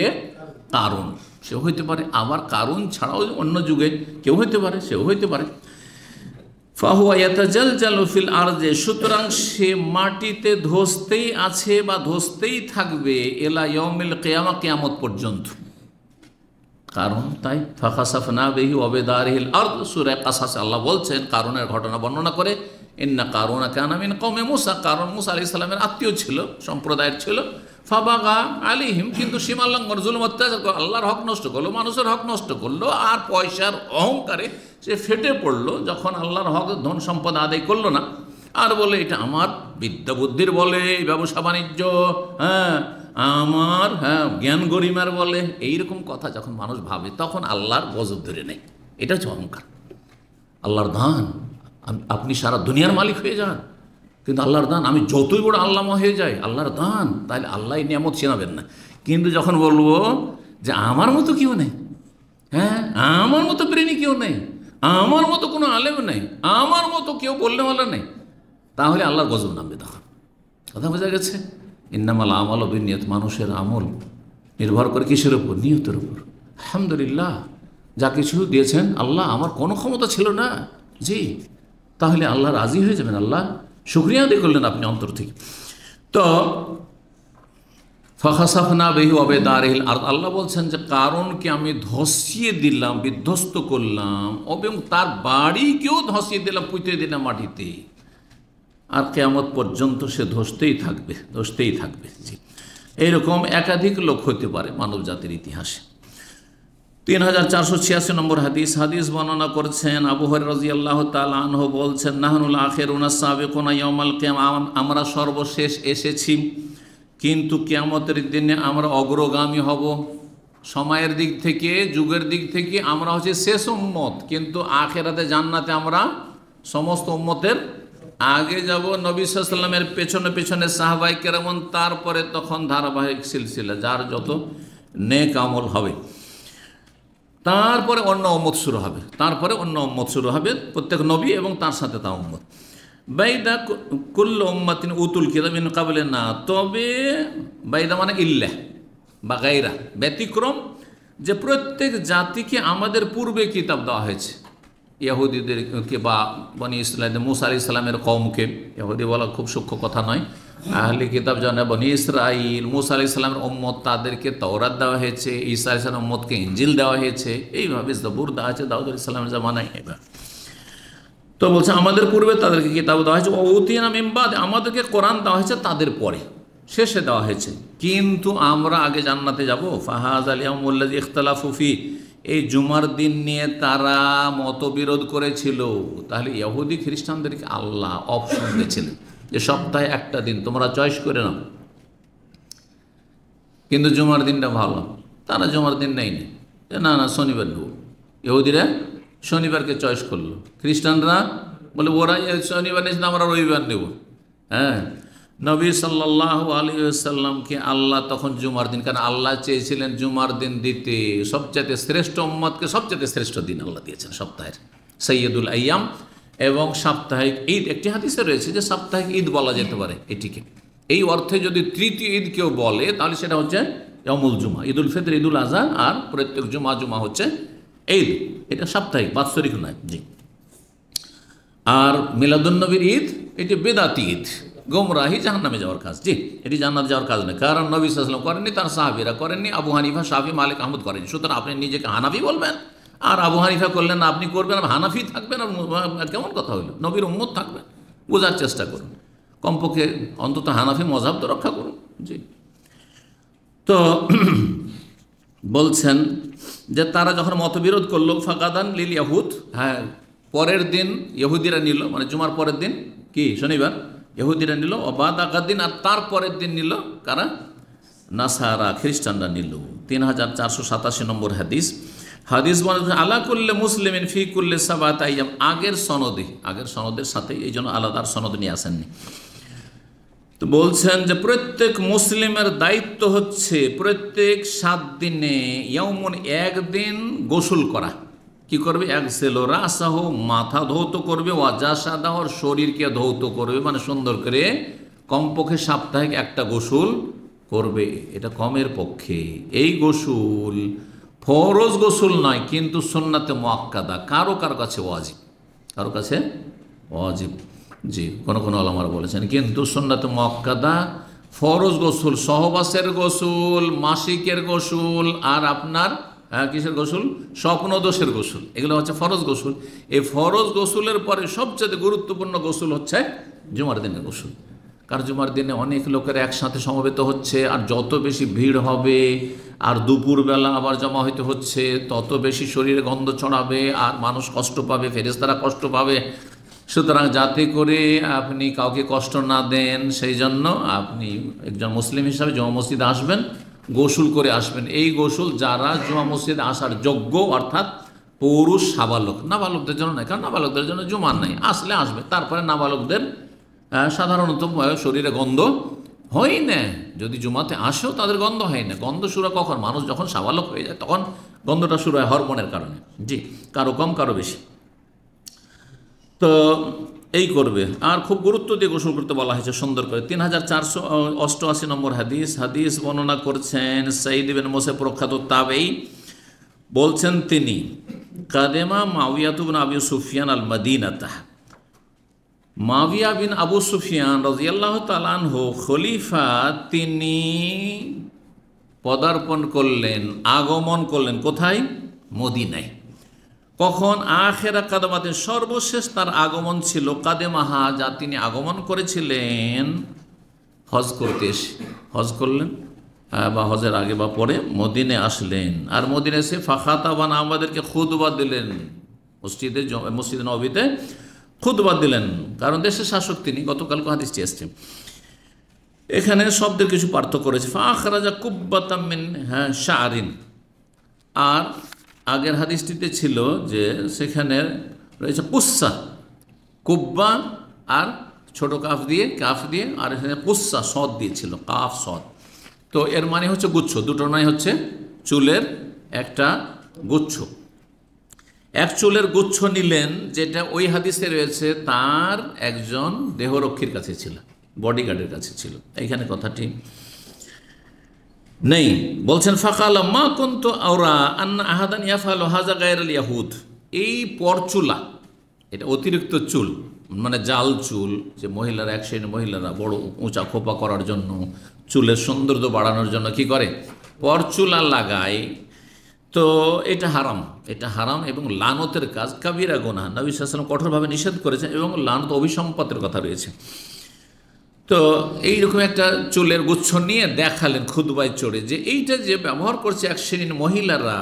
কারণ সে হইতে পারে আবার কারণ ছাড়াও অন্য যুগে কেউ হইতে পারে সেও হইতে পারে আর যে সুতরাং সে মাটিতে ধসতেই আছে বা ধসতেই থাকবে এলা ইয়মিল কেয়ামা কেয়ামত পর্যন্ত কারণ তাই ফাঁকাসাফ না বেহি অবেদারহিল আর্দ সুরে কাসাস আল্লাহ বলছেন কারণের ঘটনা বর্ণনা করে এন্না কারণা কেন আমিন কমে মুসা কারণ মুসা আলি ইসলামের আত্মীয় ছিল সম্প্রদায়ের ছিল ফাবাগা আলিহিম কিন্তু সীমাল্লাহ জুলুম অত্যাচার আল্লাহর হক নষ্ট করলো মানুষের হক নষ্ট করলো আর পয়সার অহংকারে সে ফেটে পড়ল যখন আল্লাহর হক ধন সম্পদ আদায় করলো না আর বলে এটা আমার বিদ্যা বুদ্ধির বলে ব্যবসা বাণিজ্য হ্যাঁ আমার হ্যাঁ জ্ঞান গরিমার বলে এইরকম কথা যখন মানুষ ভাবে তখন আল্লাহর গজব ধরে নেয় এটা হচ্ছে অহংকার আল্লাহর দান আপনি সারা দুনিয়ার মালিক হয়ে যান কিন্তু আল্লাহর দান আমি যতই বড় আল্লামা হয়ে যাই আল্লাহর দান তাহলে আল্লাহ নিয়ামত চেনাবেন না কিন্তু যখন বলবো যে আমার মতো কেউ নেই হ্যাঁ আমার মতো প্রেমী কেউ নেই আমার মতো কোনো আলেম নেই আমার মতো কেউ বললে বলে নেই তাহলে আল্লাহর গজব নামবে তখন কথা বোঝা গেছে ইন্নামাল আমল বিনিয়ত মানুষের আমল নির্ভর করে কিসের উপর নিহতের উপর আলহামদুলিল্লাহ যা কিছু দিয়েছেন আল্লাহ আমার কোনো ক্ষমতা ছিল না জি তাহলে আল্লাহ রাজি হয়ে যাবেন আল্লাহ শুক্রিয়া দিয়ে করলেন আপনি অন্তর থেকে তো ফখাসাফনা বেহু আবে দারহিল আর আল্লাহ বলছেন যে কারণকে আমি ধসিয়ে দিলাম বিধ্বস্ত করলাম এবং তার বাড়িকেও ধসিয়ে দিলাম পুঁতে দিলাম মাটিতে আর কেয়ামত পর্যন্ত সে ধসতেই থাকবে ধসতেই থাকবে জি এইরকম একাধিক লোক হতে পারে মানব জাতির ইতিহাসে তিন হাজার চারশো ছিয়াশি নম্বর হাদিস হাদিস বর্ণনা করছেন আবুহর রাজি আল্লাহ বলছেন নাহনুল আখের উনাসাবে আমরা সর্বশেষ এসেছি কিন্তু কেয়ামতের দিনে আমরা অগ্রগামী হব সময়ের দিক থেকে যুগের দিক থেকে আমরা হচ্ছে শেষ উম্মত কিন্তু আখেরাতে জান্নাতে আমরা সমস্ত উম্মতের আগে যাব নবী সাল্লামের পেছনে পেছনে সাহবাই কেরামন তারপরে তখন ধারাবাহিক সিলসিলা যার যত নেক আমল হবে তারপরে অন্য উম্মত শুরু হবে তারপরে অন্য উম্মত শুরু হবে প্রত্যেক নবী এবং তার সাথে তা উম্মত বাইদা কুল্ল উম্মাতিন উতুল কিতাব ইন কাবলে না তবে বাইদা মানে ইল্লাহ বা গাইরা ব্যতিক্রম যে প্রত্যেক জাতিকে আমাদের পূর্বে কিতাব দেওয়া হয়েছে ইয়াহুদিদেরকে বা বনি ইসলাম মুসা আলি ইসলামের কমকে ইয়াহুদি বলা খুব সূক্ষ্ম কথা নয় আহলি কিতাব জানা বনি ইসরাইল মুসা আলি ইসলামের ওম্মত তাদেরকে তওরাত দেওয়া হয়েছে ইসা ইসলাম ওম্মতকে ইঞ্জিল দেওয়া হয়েছে এইভাবে জবুর দেওয়া হয়েছে দাউদ আলি ইসলামের জামানায় এবার তো বলছে আমাদের পূর্বে তাদেরকে কিতাব দেওয়া হয়েছে অতিনা মেম্বাদ আমাদেরকে কোরআন দেওয়া হয়েছে তাদের পরে শেষে দেওয়া হয়েছে কিন্তু আমরা আগে জান্নাতে যাব ফাহাজ আলিয়ামুল্লাহ ইখতলাফুফি এই জুমার দিন নিয়ে তারা মতবিরোধ করেছিল তাহলে ইহুদি খ্রিস্টানদেরকে আল্লাহ অপশন দিয়েছিলেন যে সপ্তাহে একটা দিন তোমরা চয়েস করে নাও কিন্তু জুমার দিনটা ভালো তারা জুমার দিন নেয়নি না না শনিবার নেব ইহুদিরা শনিবারকে চয়েস করলো খ্রিস্টানরা বলে ওরা শনিবার নিয়েছে আমরা রবিবার নেব হ্যাঁ নবী সাল্লাহ আলী সাল্লামকে আল্লাহ তখন জুমার দিন কারণ আল্লাহ চেয়েছিলেন জুমার দিন দিতে সবচেয়ে শ্রেষ্ঠ উম্মতকে সবচেয়ে শ্রেষ্ঠ দিন আল্লাহ দিয়েছেন সপ্তাহের সৈয়দুল আয়াম এবং সাপ্তাহিক ঈদ একটি হাদিসে রয়েছে যে সাপ্তাহিক ঈদ বলা যেতে পারে এটিকে এই অর্থে যদি তৃতীয় ঈদ কেউ বলে তাহলে সেটা হচ্ছে অমুল জুমা ঈদুল ফিতর ঈদুল আজহা আর প্রত্যেক জুমা জুমা হচ্ছে ঈদ এটা সাপ্তাহিক বাৎসরিক নয় জি আর মিলাদুন্নবীর ঈদ এটি বেদাতি ঈদ গোমরাহি জাহান্নামে যাওয়ার কাজ জি এটি জান্নাত যাওয়ার কাজ নয় কারণ নবী সাল্লাম করেননি তার সাহাবিরা করেননি আবু হানিফা সাহাবি মালিক আহমদ করেনি সুতরাং আপনি নিজেকে হানাফি বলবেন আর আবু হানিফা করলেন আপনি করবেন আর হানাফি থাকবেন আর কেমন কথা হইল নবীর উম্মত থাকবেন বোঝার চেষ্টা করুন কমপক্ষে অন্তত হানাফি মজাব তো রক্ষা করুন জি তো বলছেন যে তারা যখন মতবিরোধ করলো ফাঁকাদান লিল ইয়াহুদ হ্যাঁ পরের দিন ইহুদিরা নিল মানে জুমার পরের দিন কি শনিবার ইহুদিরা নিল অবাদ আকার দিন আর তার পরের দিন নিল কারা নাসারা খ্রিস্টানরা নিল তিন হাজার চারশো সাতাশি নম্বর হাদিস হাদিস আলা করলে মুসলিম ফি করলে সাবাত আগের সনদে আগের সনদের সাথে এই জন্য আলাদার সনদ নিয়ে আসেননি তো বলছেন যে প্রত্যেক মুসলিমের দায়িত্ব হচ্ছে প্রত্যেক সাত দিনে ইয়মন একদিন গোসল করা কি করবে এক সেলোরা রাসাহ মাথা ধৌত করবে ওয়াজা ওর শরীরকে ধৌত করবে মানে সুন্দর করে কমপক্ষে সাপ্তাহিক একটা গোসল করবে এটা কমের পক্ষে এই গোসল ফরজ গোসল নয় কিন্তু সন্নাতে মোয়াক্কাদা কারো কারো কাছে ওয়াজিব কারো কাছে ওয়াজিব জি কোনো কোনো আলামার বলেছেন কিন্তু সন্ন্যত মক্কাদা ফরজ গোসল সহবাসের গোসল মাসিকের গোসল আর আপনার হ্যাঁ, কিসের গোসল স্বপ্নদোষের গোসল এগুলো হচ্ছে ফরজ গোসল এই ফরজ গোসলের পরে সবচেয়ে গুরুত্বপূর্ণ গোসল হচ্ছে জুমার দিনের গোসল কার জুমার দিনে অনেক লোকের একসাথে সমবেত হচ্ছে আর যত বেশি ভিড় হবে আর দুপুরবেলা আবার জমা হইতে হচ্ছে তত বেশি শরীরে গন্ধ ছড়াবে আর মানুষ কষ্ট পাবে ফেরেস্তারা কষ্ট পাবে সুতরাং যাতে করে আপনি কাউকে কষ্ট না দেন সেই জন্য আপনি একজন মুসলিম হিসাবে জমা মসজিদে আসবেন গোসল করে আসবেন এই গোসল যারা জুমা মসজিদে আসার যোগ্য অর্থাৎ পুরুষ সাবালক নাবালকদের জন্য নয় কারণ নাবালকদের জন্য জমা নাই আসলে আসবে তারপরে নাবালকদের সাধারণত শরীরে গন্ধ হয় না যদি জুমাতে আসেও তাদের গন্ধ হয় না গন্ধ শুরু কখন মানুষ যখন সাবালক হয়ে যায় তখন গন্ধটা শুরু হয় হরমোনের কারণে জি কারো কম কারো বেশি তো এই করবে আর খুব গুরুত্ব দিয়ে গোসল করতে বলা হয়েছে সুন্দর করে তিন হাজার চারশো অষ্টআশি নম্বর হাদিস হাদিস বর্ণনা করছেন সঈদ বিন মোসে প্রখ্যাত তাবেই বলছেন তিনি কাদেমা মাউিয়াতুবিন আবু সুফিয়ান আল মদিনাতা মাউিয়া বিন আবু সুফিয়ান রাজিয়াল্লাহ তালানহ খলিফা তিনি পদার্পণ করলেন আগমন করলেন কোথায় মদিনায় কখন আখেরা কাদামাতিন সর্বশেষ তার আগমন ছিল কাদে মাহা যা তিনি আগমন করেছিলেন হজ করতে এসে হজ করলেন বা হজের আগে বা পরে মদিনে আসলেন আর মদিনে এসে ফাখাতাবান আমাদেরকে খুদবা দিলেন মসজিদে মসজিদ নবীতে খুদবা দিলেন কারণ দেশের শাসক তিনি গতকাল হাদিসটি এসছেন এখানে শব্দের কিছু পার্থক্য রয়েছে রাজা কুব্বাতামিন হ্যাঁ শাহরিন আর আগের হাদিসটিতে ছিল যে সেখানে রয়েছে পুসা কুব্বা আর ছোট কাফ দিয়ে কাফ দিয়ে আর এখানে পুসা সদ দিয়েছিল কাফ সদ তো এর মানে হচ্ছে গুচ্ছ দুটো নয় হচ্ছে চুলের একটা গুচ্ছ এক চুলের গুচ্ছ নিলেন যেটা ওই হাদিসে রয়েছে তার একজন দেহরক্ষীর কাছে ছিল বডিগার্ডের কাছে ছিল এইখানে কথাটি নেই বলছেন ফাঁকাল মা কন্ত আওরা আন্না আহাদান ইয়াফাল হাজা গায়ের ইয়াহুদ এই পরচুলা এটা অতিরিক্ত চুল মানে জাল চুল যে মহিলারা এক শ্রেণীর মহিলারা বড় উঁচা খোপা করার জন্য চুলের সৌন্দর্য বাড়ানোর জন্য কি করে পরচুলা লাগায় তো এটা হারাম এটা হারাম এবং লানতের কাজ কাবিরা গোনা নবী সাল্লাম কঠোরভাবে নিষেধ করেছেন এবং লানত অভিসম্পাতের কথা রয়েছে তো এইরকম একটা চুলের গুচ্ছ নিয়ে দেখালেন খুদবায় চড়ে যে এইটা যে ব্যবহার করছে এক শ্রেণীর মহিলারা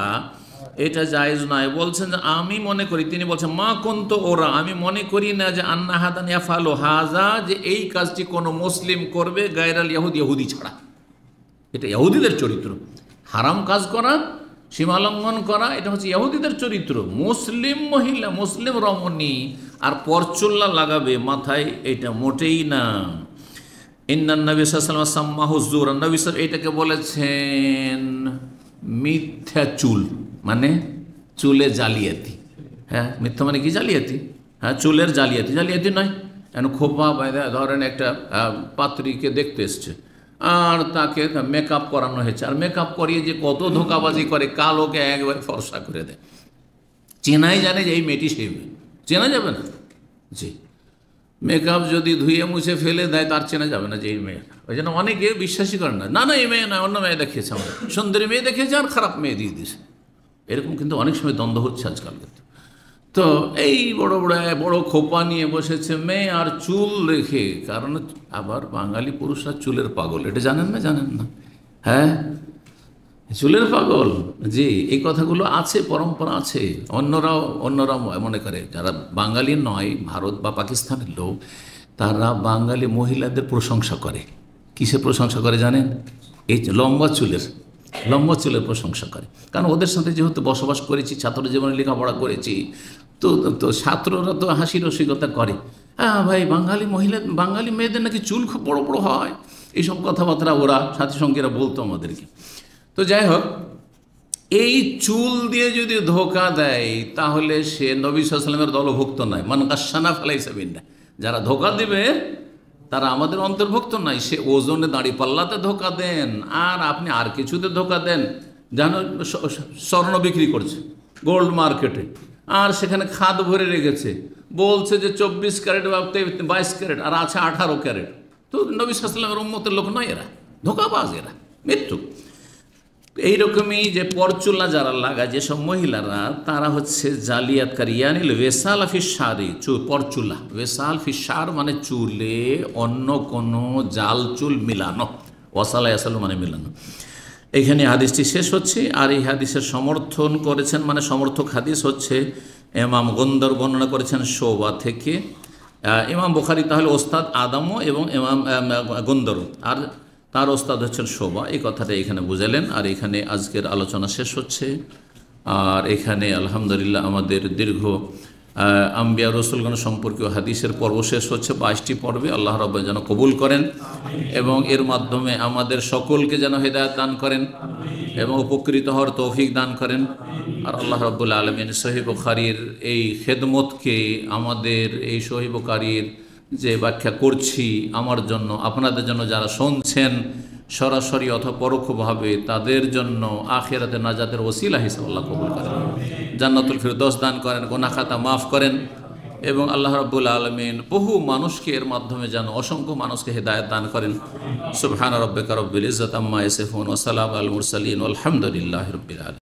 এটা জায়জ নয় বলছেন যে আমি মনে করি তিনি বলছেন মা কোন তো ওরা আমি মনে করি না যে আন্না হাদান ইয়াফালো হাজা যে এই কাজটি কোনো মুসলিম করবে গায়রাল ইয়াহুদ ইয়াহুদি ছাড়া এটা ইয়াহুদিদের চরিত্র হারাম কাজ করা সীমালঙ্ঘন করা এটা হচ্ছে ইয়াহুদিদের চরিত্র মুসলিম মহিলা মুসলিম রমণী আর পরচুল্লা লাগাবে মাথায় এটা মোটেই না ইন্দান নবী সাল্লামাহুজুর নবী সাল এটাকে বলেছেন মিথ্যা চুল মানে চুলে জালিয়াতি হ্যাঁ মিথ্যা মানে কি জালিয়াতি হ্যাঁ চুলের জালিয়াতি জালিয়াতি নয় এখন খোপা ধরেন একটা পাত্রীকে দেখতে এসছে আর তাকে মেকআপ করানো হয়েছে আর মেকআপ করিয়ে যে কত ধোকাবাজি করে কালোকে একবারে ফর্সা করে দেয় চেনাই জানে যে এই মেয়েটি সেই মেয়ে চেনা যাবে না জি মেকআপ যদি ধুয়ে মুছে ফেলে দেয় তার চেনা যাবে না যে এই মেয়ে ওই জন্য অনেকে বিশ্বাসই করেন না না না এই মেয়ে নয় অন্য মেয়ে দেখিয়েছে আমাদের সুন্দরী মেয়ে দেখিয়েছে আর খারাপ মেয়ে দিয়ে দিয়েছে এরকম কিন্তু অনেক সময় দ্বন্দ্ব হচ্ছে আজকাল কিন্তু তো এই বড় বড় বড় খোপা নিয়ে বসেছে মেয়ে আর চুল রেখে কারণ আবার বাঙালি পুরুষরা চুলের পাগল এটা জানেন না জানেন না হ্যাঁ চুলের পাগল জি এই কথাগুলো আছে পরম্পরা আছে অন্যরাও অন্যরাও মনে করে যারা বাঙালি নয় ভারত বা পাকিস্তানের লোক তারা বাঙালি মহিলাদের প্রশংসা করে কিসে প্রশংসা করে জানেন এই লম্বা চুলের লম্বা চুলের প্রশংসা করে কারণ ওদের সাথে যেহেতু বসবাস করেছি ছাত্র জীবনে লেখাপড়া করেছি তো তো ছাত্ররা তো হাসি রসিকতা করে হ্যাঁ ভাই বাঙালি মহিলা বাঙালি মেয়েদের নাকি চুল খুব বড়ো বড়ো হয় এইসব কথাবার্তা ওরা সাথী সঙ্গীরা বলতো আমাদেরকে তো যাই হোক এই চুল দিয়ে যদি ধোকা দেয় তাহলে সে নবী সালামের দলভুক্ত নয় মান কাসানা ফালাইসা বিন্না যারা ধোকা দেবে তারা আমাদের অন্তর্ভুক্ত নয় সে ওজনে দাঁড়ি পাল্লাতে ধোকা দেন আর আপনি আর কিছুতে ধোকা দেন যেন স্বর্ণ বিক্রি করছে গোল্ড মার্কেটে আর সেখানে খাদ ভরে রেখেছে বলছে যে চব্বিশ ক্যারেট বা বাইশ ক্যারেট আর আছে আঠারো ক্যারেট তো নবী সালামের উন্মতের লোক নয় এরা ধোকাবাজ এরা মৃত্যু এইরকমই যে পরচুলা যারা লাগায় যেসব মহিলারা তারা হচ্ছে জালিয়াতকারী ইয়ানিল ওয়েসাল আফি সারি পরচুলা ওয়েসাল ফি সার মানে চুলে অন্য কোনো জাল চুল মিলানো ওয়াসালা আসাল মানে মিলানো এখানে হাদিসটি শেষ হচ্ছে আর এই হাদিসের সমর্থন করেছেন মানে সমর্থক হাদিস হচ্ছে এমাম গন্দর বর্ণনা করেছেন শোবা থেকে ইমাম বুখারি তাহলে ওস্তাদ আদামও এবং এমাম গন্দরও আর তার ওস্তাদ হচ্ছেন শোভা এই কথাটা এখানে বুঝালেন আর এখানে আজকের আলোচনা শেষ হচ্ছে আর এখানে আলহামদুলিল্লাহ আমাদের দীর্ঘ আম্বিয়া রসুলগণ সম্পর্কীয় হাদিসের পর্ব শেষ হচ্ছে বাইশটি পর্বে আল্লাহ রব যেন কবুল করেন এবং এর মাধ্যমে আমাদের সকলকে যেন হৃদায়ত দান করেন এবং উপকৃত হওয়ার তৌফিক দান করেন আর আল্লাহ রবুল্লা আলমিন সহিবকারীর এই খেদমতকে আমাদের এই সহিবকারীর যে ব্যাখ্যা করছি আমার জন্য আপনাদের জন্য যারা শুনছেন সরাসরি অথবা পরোক্ষভাবে তাদের জন্য আখেরাতে নাজাতের ওসিলা হিসাব আল্লাহ কবুল করেন জান্নাতুল দশ দান করেন খাতা মাফ করেন এবং আল্লাহ রব্বুল আলমিন বহু মানুষকে এর মাধ্যমে যেন অসংখ্য মানুষকে হেদায়ত দান করেন সুফহান রব্বে কারব্বিল ইজত আম্মা ইসেফুন ওসালাম আলমুরসালিন আলহামদুলিল্লাহ রব্বিল আলম